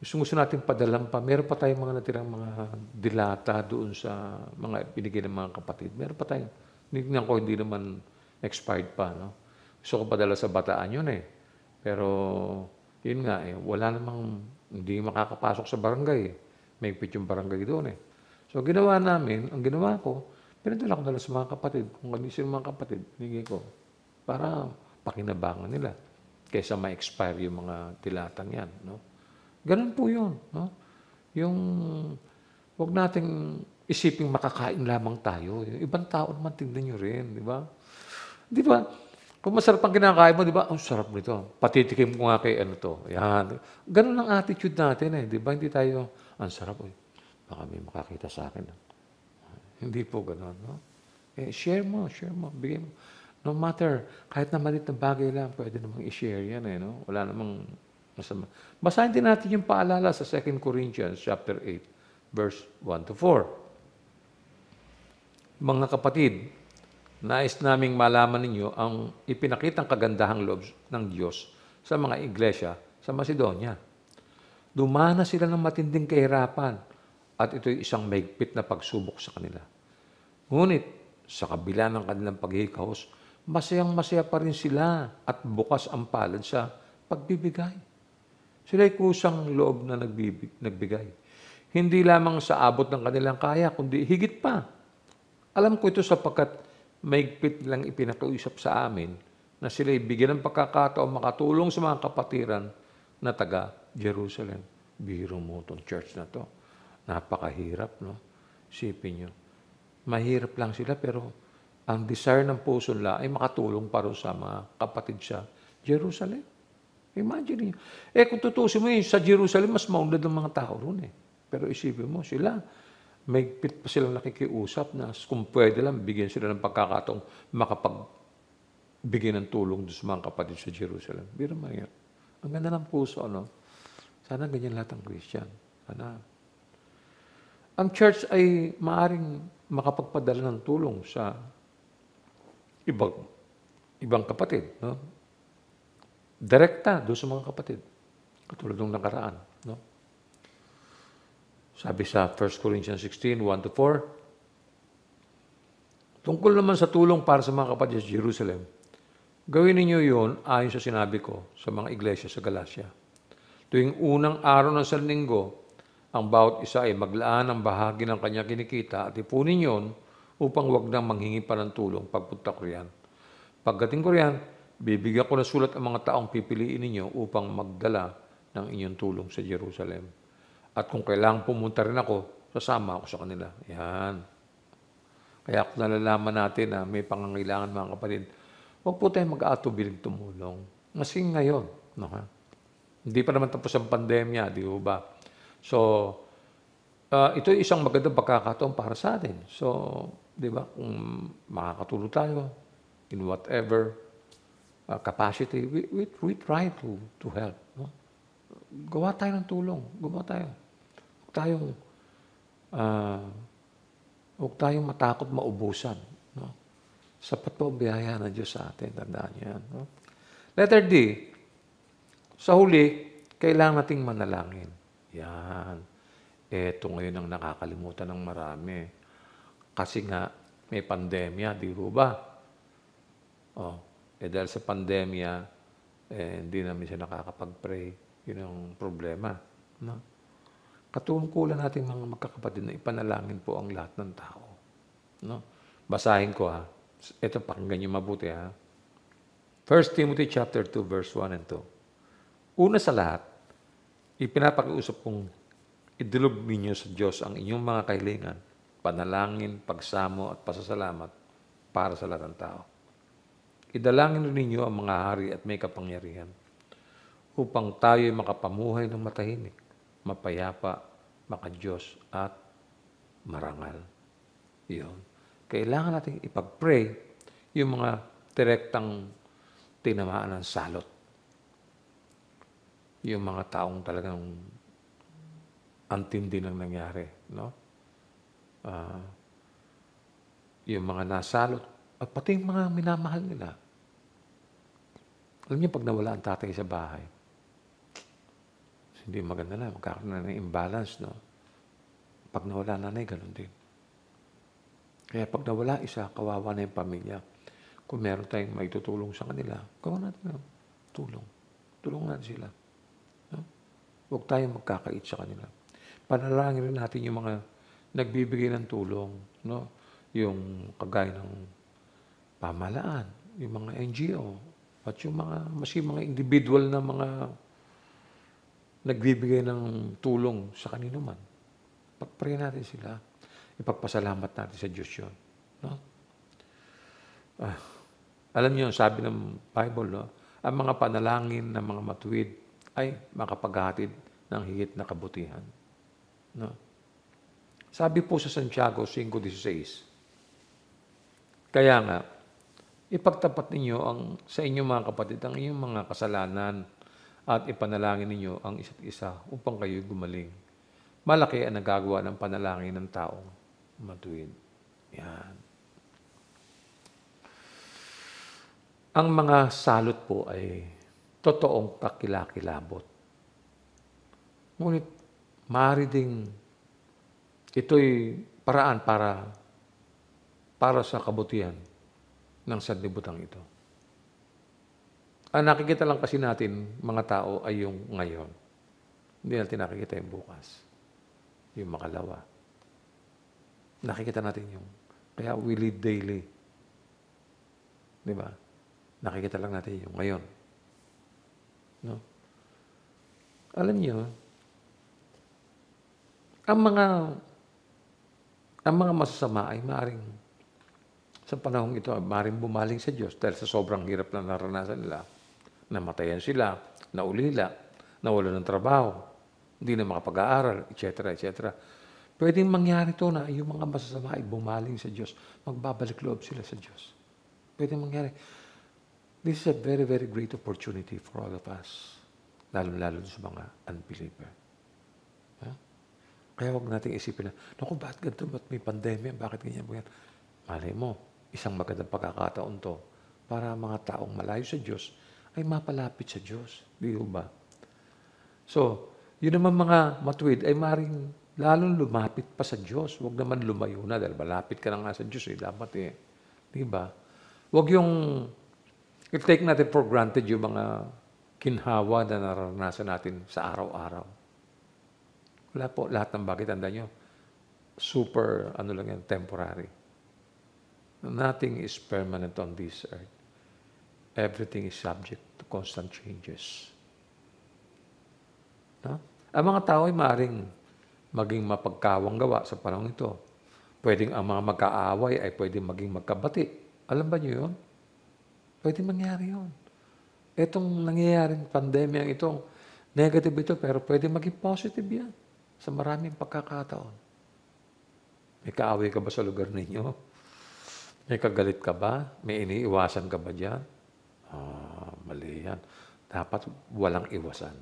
gusto, gusto natin padalan pa. Meron pa tayong mga natirang mga dilata doon sa mga binigay ng mga kapatid. Meron pa tayong, nignan ko, hindi naman expired pa, no? Gusto ko padala sa bataan yun eh. Pero, yun nga eh, wala namang, hindi makakapasok sa barangay eh. May yung barangay doon eh. So, ginawa namin, ang ginawa ko, pinadala ko na sa mga kapatid. Kung kondisyon ano mga kapatid, binigay ko. Para pakinabangan nila. Kaysa ma-expire yung mga tilatang yan. No? Ganun po yun. No? Yung, huwag nating isiping makakain lamang tayo. Yung ibang tao naman tingnan nyo rin, di ba? Di ba? Kung masarap ang kinakain mo, di ba? Ang oh, sarap nito. Patitikim ko nga kay ano to. Yan. Ganun ang attitude natin eh, di ba? Hindi tayo, ang sarap eh baka may makakita sa akin. Hindi po gano'n, no? Eh, share mo, share mo, bigay mo. No matter, kahit na malit na bagay lang, pwede namang i-share yan, eh, no? Wala namang masama. Basahin din natin yung paalala sa 2 Corinthians chapter 8, verse 1 to 4. Mga kapatid, nais naming malaman ninyo ang ipinakitang kagandahang loob ng Diyos sa mga iglesia sa Macedonia. Dumana sila ng matinding kahirapan at ito'y isang maigpit na pagsubok sa kanila. Ngunit, sa kabila ng kanilang paghihikahos, masayang-masaya pa rin sila at bukas ang palad sa pagbibigay. Sila'y kusang loob na nagbibig, nagbigay. Hindi lamang sa abot ng kanilang kaya, kundi higit pa. Alam ko ito sapagkat maigpit lang ipinakiusap sa amin na sila'y bigyan ng pagkakataon makatulong sa mga kapatiran na taga Jerusalem. Biro mo itong church na to Napakahirap, no? Isipin nyo. Mahirap lang sila pero ang desire ng puso nila ay makatulong para sa mga kapatid sa Jerusalem. Imagine nyo. Eh kung tutusin mo sa Jerusalem, mas maunlad ng mga tao roon eh. Pero isipin mo, sila, may pit pa silang nakikiusap na kung pwede lang, bigyan sila ng pagkakataong makapagbigyan ng tulong doon sa mga kapatid sa Jerusalem. Biro mo yun. Ang ganda ng puso, ano? Sana ganyan lahat ang Christian. Sana ang church ay maaring makapagpadala ng tulong sa ibang, ibang kapatid. No? Direkta doon sa mga kapatid. Katulad ng nakaraan. No? Sabi sa 1 Corinthians 16, to 4, Tungkol naman sa tulong para sa mga kapatid sa Jerusalem, gawin ninyo yon ayon sa sinabi ko sa mga iglesia sa Galacia. Tuwing unang araw ng Sanlinggo, ang bawat isa ay maglaan ng bahagi ng kanyang kinikita at ipunin yon upang wag nang manghingi pa ng tulong pagpunta ko riyan. Pagdating ko riyan, bibigyan ko na sulat ang mga taong pipiliin ninyo upang magdala ng inyong tulong sa Jerusalem. At kung kailangan pumunta rin ako, sasama ako sa kanila. Yan. Kaya kung nalalaman natin na may pangangailangan mga kapatid, huwag po tayong mag-aatubiling tumulong. Masing ngayon. No, ha? Hindi pa naman tapos ang pandemya, di ba? So, uh, ah, ito ay isang magandang pagkakataon para sa atin. So, di ba, kung makakatulong tayo in whatever uh, capacity, we, we, we try to, to help. No? Gawa tayo ng tulong. Gawa tayo. Huwag tayong, uh, ah, huwag tayong matakot maubusan. No? Sapat po biyaya ng Diyos sa atin. Tandaan niyo yan. No? Letter D, sa huli, kailangan nating manalangin. Yan. Eto ngayon ang nakakalimutan ng marami. Kasi nga, may pandemya, di ho ba? Oh, eh dahil sa pandemya, eh, hindi namin siya nakakapag-pray. Yun ang problema. No? Katungkulan natin mga magkakapatid na ipanalangin po ang lahat ng tao. No? Basahin ko ha. Ito, pakinggan niyo mabuti ha. 1 Timothy chapter 2, verse 1 and 2. Una sa lahat, ipinapakiusap kong idulog ninyo sa Diyos ang inyong mga kahilingan, panalangin, pagsamo at pasasalamat para sa lahat ng tao. Idalangin rin ninyo ang mga hari at may kapangyarihan upang tayo'y makapamuhay ng matahimik, mapayapa, makadiyos at marangal. Yun. Kailangan natin ipag-pray yung mga direktang tinamaan ng salot yung mga taong talagang antindi ng nangyari, no? Uh, yung mga nasalot, at pati yung mga minamahal nila. Alam niyo, pag nawala ang tatay sa bahay, hindi maganda na, magkakaroon na ng imbalance, no? Pag nawala nanay, ganun din. Kaya pag nawala isa, kawawa na yung pamilya. Kung meron tayong may tutulong sa kanila, gawa natin ng tulong. Tulungan natin sila. Huwag tayong magkakait sa kanila. Panalangin rin natin yung mga nagbibigay ng tulong, no? Yung kagaya ng pamalaan, yung mga NGO, at yung mga, maski mga individual na mga nagbibigay ng tulong sa kanino man. Pagpray natin sila. Ipagpasalamat natin sa Diyos yun. No? Ah, alam niyo, sabi ng Bible, no? ang mga panalangin ng mga matuwid ay makapaghatid ng higit na kabutihan. No? Sabi po sa Santiago 5.16, Kaya nga, ipagtapat ninyo ang, sa inyong mga kapatid ang inyong mga kasalanan at ipanalangin ninyo ang isa't isa upang kayo gumaling. Malaki ang nagagawa ng panalangin ng taong matuwid. Yan. Ang mga salot po ay totoong kakilakilabot. Ngunit maaari ding ito'y paraan para para sa kabutihan ng sanlibutan ito. Ang nakikita lang kasi natin, mga tao, ay yung ngayon. Hindi natin nakikita yung bukas. Yung makalawa. Nakikita natin yung, kaya we live daily. Di ba? Nakikita lang natin yung ngayon. No? Alam niyo, ang mga ang mga masasama ay maring sa panahong ito ay maring bumaling sa Diyos dahil sa sobrang hirap na naranasan nila. Namatayan sila, naulila, nawala ng trabaho, hindi na makapag-aaral, etc. etc. Pwede mangyari to na yung mga masasama ay bumaling sa Diyos. Magbabalik loob sila sa Diyos. Pwede mangyari. This is a very, very great opportunity for all of us. Lalo-lalo sa mga unbeliever. Kaya huwag nating isipin na, naku, bakit ganito? Ba't may pandemya? Bakit ganyan? Bakit? Malay mo, isang magandang pagkakataon to para mga taong malayo sa Diyos ay mapalapit sa Diyos. Di ba? So, yun naman mga matuwid ay maring lalong lumapit pa sa Diyos. Huwag naman lumayo na dahil malapit ka na nga sa Diyos. Eh, dapat eh. Di ba? Huwag yung, i-take natin for granted yung mga kinhawa na naranasan natin sa araw-araw. Wala po lahat ng bagay. Tanda nyo, super, ano lang yan, temporary. Nothing is permanent on this earth. Everything is subject to constant changes. No? Ang mga tao ay maring maging mapagkawang gawa sa panahon ito. Pwedeng ang mga magkaaway ay pwedeng maging magkabati. Alam ba niyo yun? Pwede mangyari yun. Itong nangyayaring pandemya ito, negative ito, pero pwede maging positive yan sa maraming pagkakataon. May kaaway ka ba sa lugar ninyo? May kagalit ka ba? May iniiwasan ka ba dyan? Ah, mali yan. Dapat walang iwasan.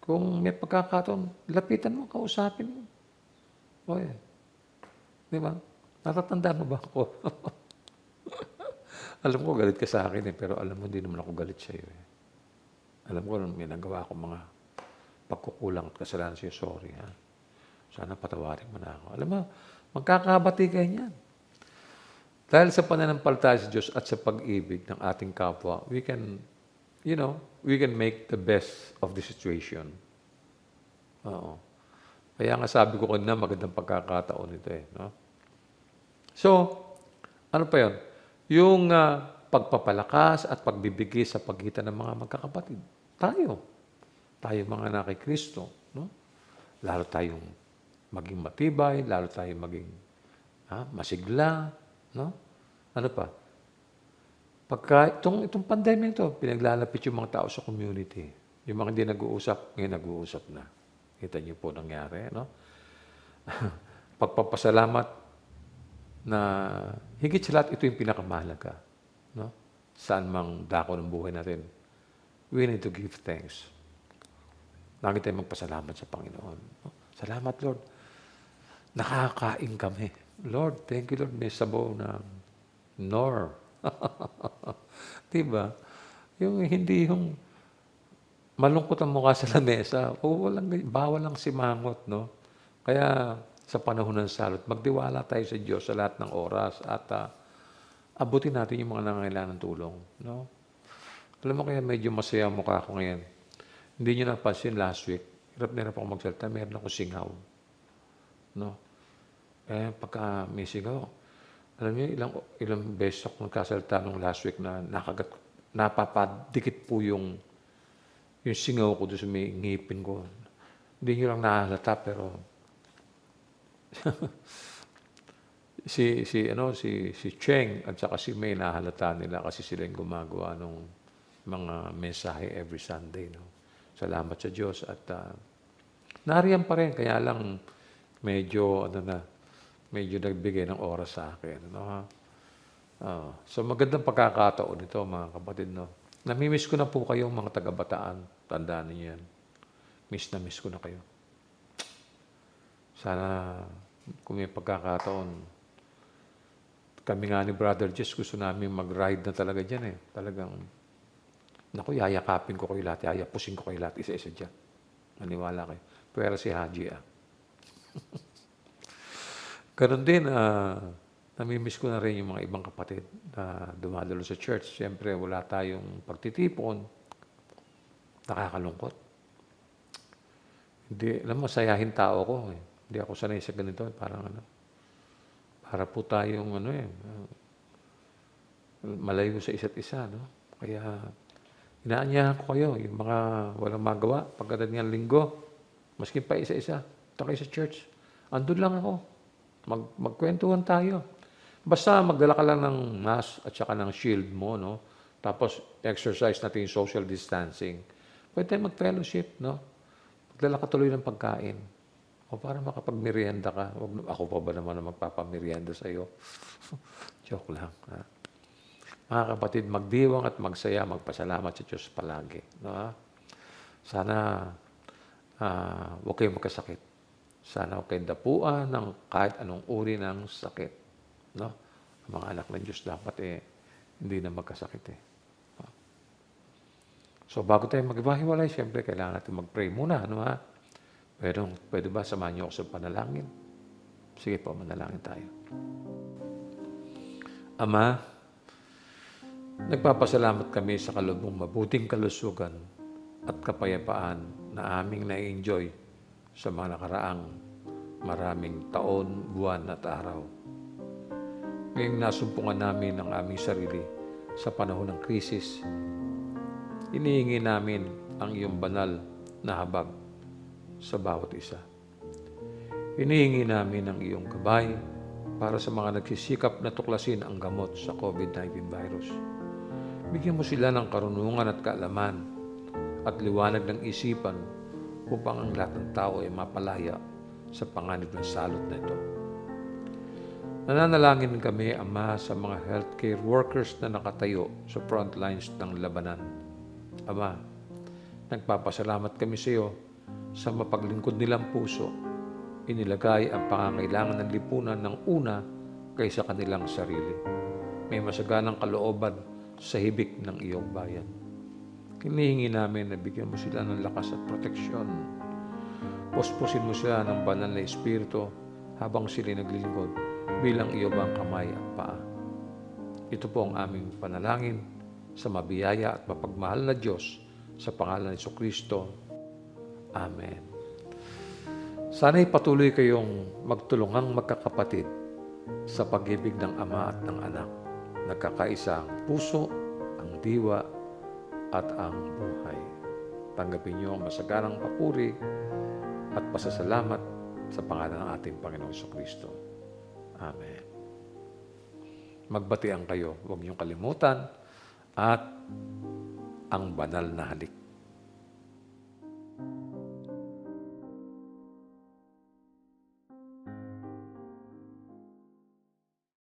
Kung may pagkakataon, lapitan mo, kausapin mo. Oy, di ba? Natatandaan mo ba ako? alam ko, galit ka sa akin eh, pero alam mo, hindi naman ako galit sa iyo eh. Alam ko, may nagawa ako mga pagkukulang at kasalanan sa'yo, sorry ha. Sana patawarin mo na ako. Alam mo, magkakabati kayo niyan. Dahil sa pananampalataya sa Diyos at sa pag-ibig ng ating kapwa, we can, you know, we can make the best of the situation. Oo. Kaya nga sabi ko kanina, magandang pagkakataon ito eh. No? So, ano pa yon? Yung uh, pagpapalakas at pagbibigay sa pagitan ng mga magkakapatid. Tayo tayo mga anak kay Kristo, no? lalo tayong maging matibay, lalo tayong maging ha, masigla. No? Ano pa? Pagka itong, itong pandemya ito, pinaglalapit yung mga tao sa community. Yung mga hindi nag-uusap, ngayon nag-uusap na. Kita niyo po nangyari. No? Pagpapasalamat na higit sa lahat, ito yung pinakamahalaga. No? Saan mang dako ng buhay natin, we need to give thanks. Lagi tayong magpasalamat sa Panginoon. Salamat, Lord. Nakakain kami. Lord, thank you, Lord. May sabaw na nor. diba? Yung hindi yung malungkot ang mukha sa lamesa. O walang, bawal lang si simangot, no? Kaya sa panahon ng salot, magdiwala tayo sa Diyos sa lahat ng oras at uh, abutin natin yung mga nangangailangan ng tulong, no? Alam mo kaya medyo masaya ang mukha ko ngayon hindi nyo napansin last week. Hirap na hirap ako magsalita. Meron ako singaw. No? Eh, pagka may singaw, alam niyo, ilang, ilang beses ako nagkasalita nung last week na nakagat, napapadikit po yung, yung singaw ko doon sa may ngipin ko. Hindi nyo lang nahalata, pero si si ano si si Cheng at saka si May nahalata nila kasi sila yung gumagawa ng mga mensahe every Sunday no. Salamat sa Diyos at uh, nariyan pa rin. Kaya lang medyo, ano na, medyo nagbigay ng oras sa akin. Ano, ha? Uh, so magandang pagkakataon ito mga kapatid. No? Namimiss ko na po kayo mga taga-bataan. Tandaan niyo yan. Miss na miss ko na kayo. Sana kung may pagkakataon, kami nga ni Brother Jess, gusto namin mag-ride na talaga dyan eh. Talagang Naku, yayakapin ko kayo lahat, yayapusin ko kayo lahat, isa-isa dyan. Naniwala kayo. Pwera si Haji ah. Ganun din, uh, namimiss ko na rin yung mga ibang kapatid na dumadalo sa church. Siyempre, wala tayong pagtitipon. Nakakalungkot. Hindi, alam mo, sayahin tao ko. Eh. Hindi ako sanay sa ganito. Eh. Parang ano, para po tayong ano eh, ah, malayo sa isa't isa, no? Kaya Inaanyahan ko kayo, yung mga walang magawa, pagdating ng linggo, maski pa isa-isa, punta kayo sa church. Andun lang ako. Mag, magkwentuhan tayo. Basta magdala ka lang ng mask at saka ng shield mo, no? Tapos exercise natin yung social distancing. Pwede tayong mag-fellowship, no? Magdala ka tuloy ng pagkain. O para makapagmerienda ka. Wag, Ako pa ba naman na magpapamerienda sa'yo? Joke lang, ha? Mga kapatid, magdiwang at magsaya, magpasalamat sa Diyos palagi. No? Sana uh, huwag kayong magkasakit. Sana okay kayong dapuan ng kahit anong uri ng sakit. No? mga anak ng Diyos dapat eh, hindi na magkasakit eh. So bago tayo maghiwa-hiwalay, siyempre kailangan natin mag-pray muna. Ano ha? Pero pwede ba samahan niyo ako sa panalangin? Sige po, manalangin tayo. Ama, Nagpapasalamat kami sa kalubong mabuting kalusugan at kapayapaan na aming na-enjoy sa mga nakaraang maraming taon, buwan at araw. Ngayong nasumpungan namin ang aming sarili sa panahon ng krisis, inihingi namin ang iyong banal na habag sa bawat isa. Inihingi namin ang iyong gabay para sa mga nagsisikap na tuklasin ang gamot sa COVID-19 virus. Bigyan mo sila ng karunungan at kaalaman at liwanag ng isipan upang ang lahat ng tao ay mapalaya sa panganib ng salot na ito. Nananalangin kami, Ama, sa mga healthcare workers na nakatayo sa front lines ng labanan. Ama, nagpapasalamat kami sa iyo sa mapaglingkod nilang puso. Inilagay ang pangangailangan ng lipunan ng una kaysa kanilang sarili. May masaganang kalooban sa hibik ng iyong bayan. Kinihingi namin na bigyan mo sila ng lakas at proteksyon. Puspusin mo sila ng banal na espiritu habang sila naglilingkod bilang iyo bang kamay at paa. Ito po ang aming panalangin sa mabiyaya at mapagmahal na Diyos sa pangalan ni Kristo. Amen. Sana'y patuloy kayong magtulungang magkakapatid sa pag ng Ama at ng Anak Nagkakaisa ang puso, ang diwa, at ang buhay. Tanggapin niyo ang masaganang papuri at pasasalamat sa pangalan ng ating Panginoong Kristo. Amen. Magbati Magbatian kayo, huwag niyong kalimutan, at ang banal na halik.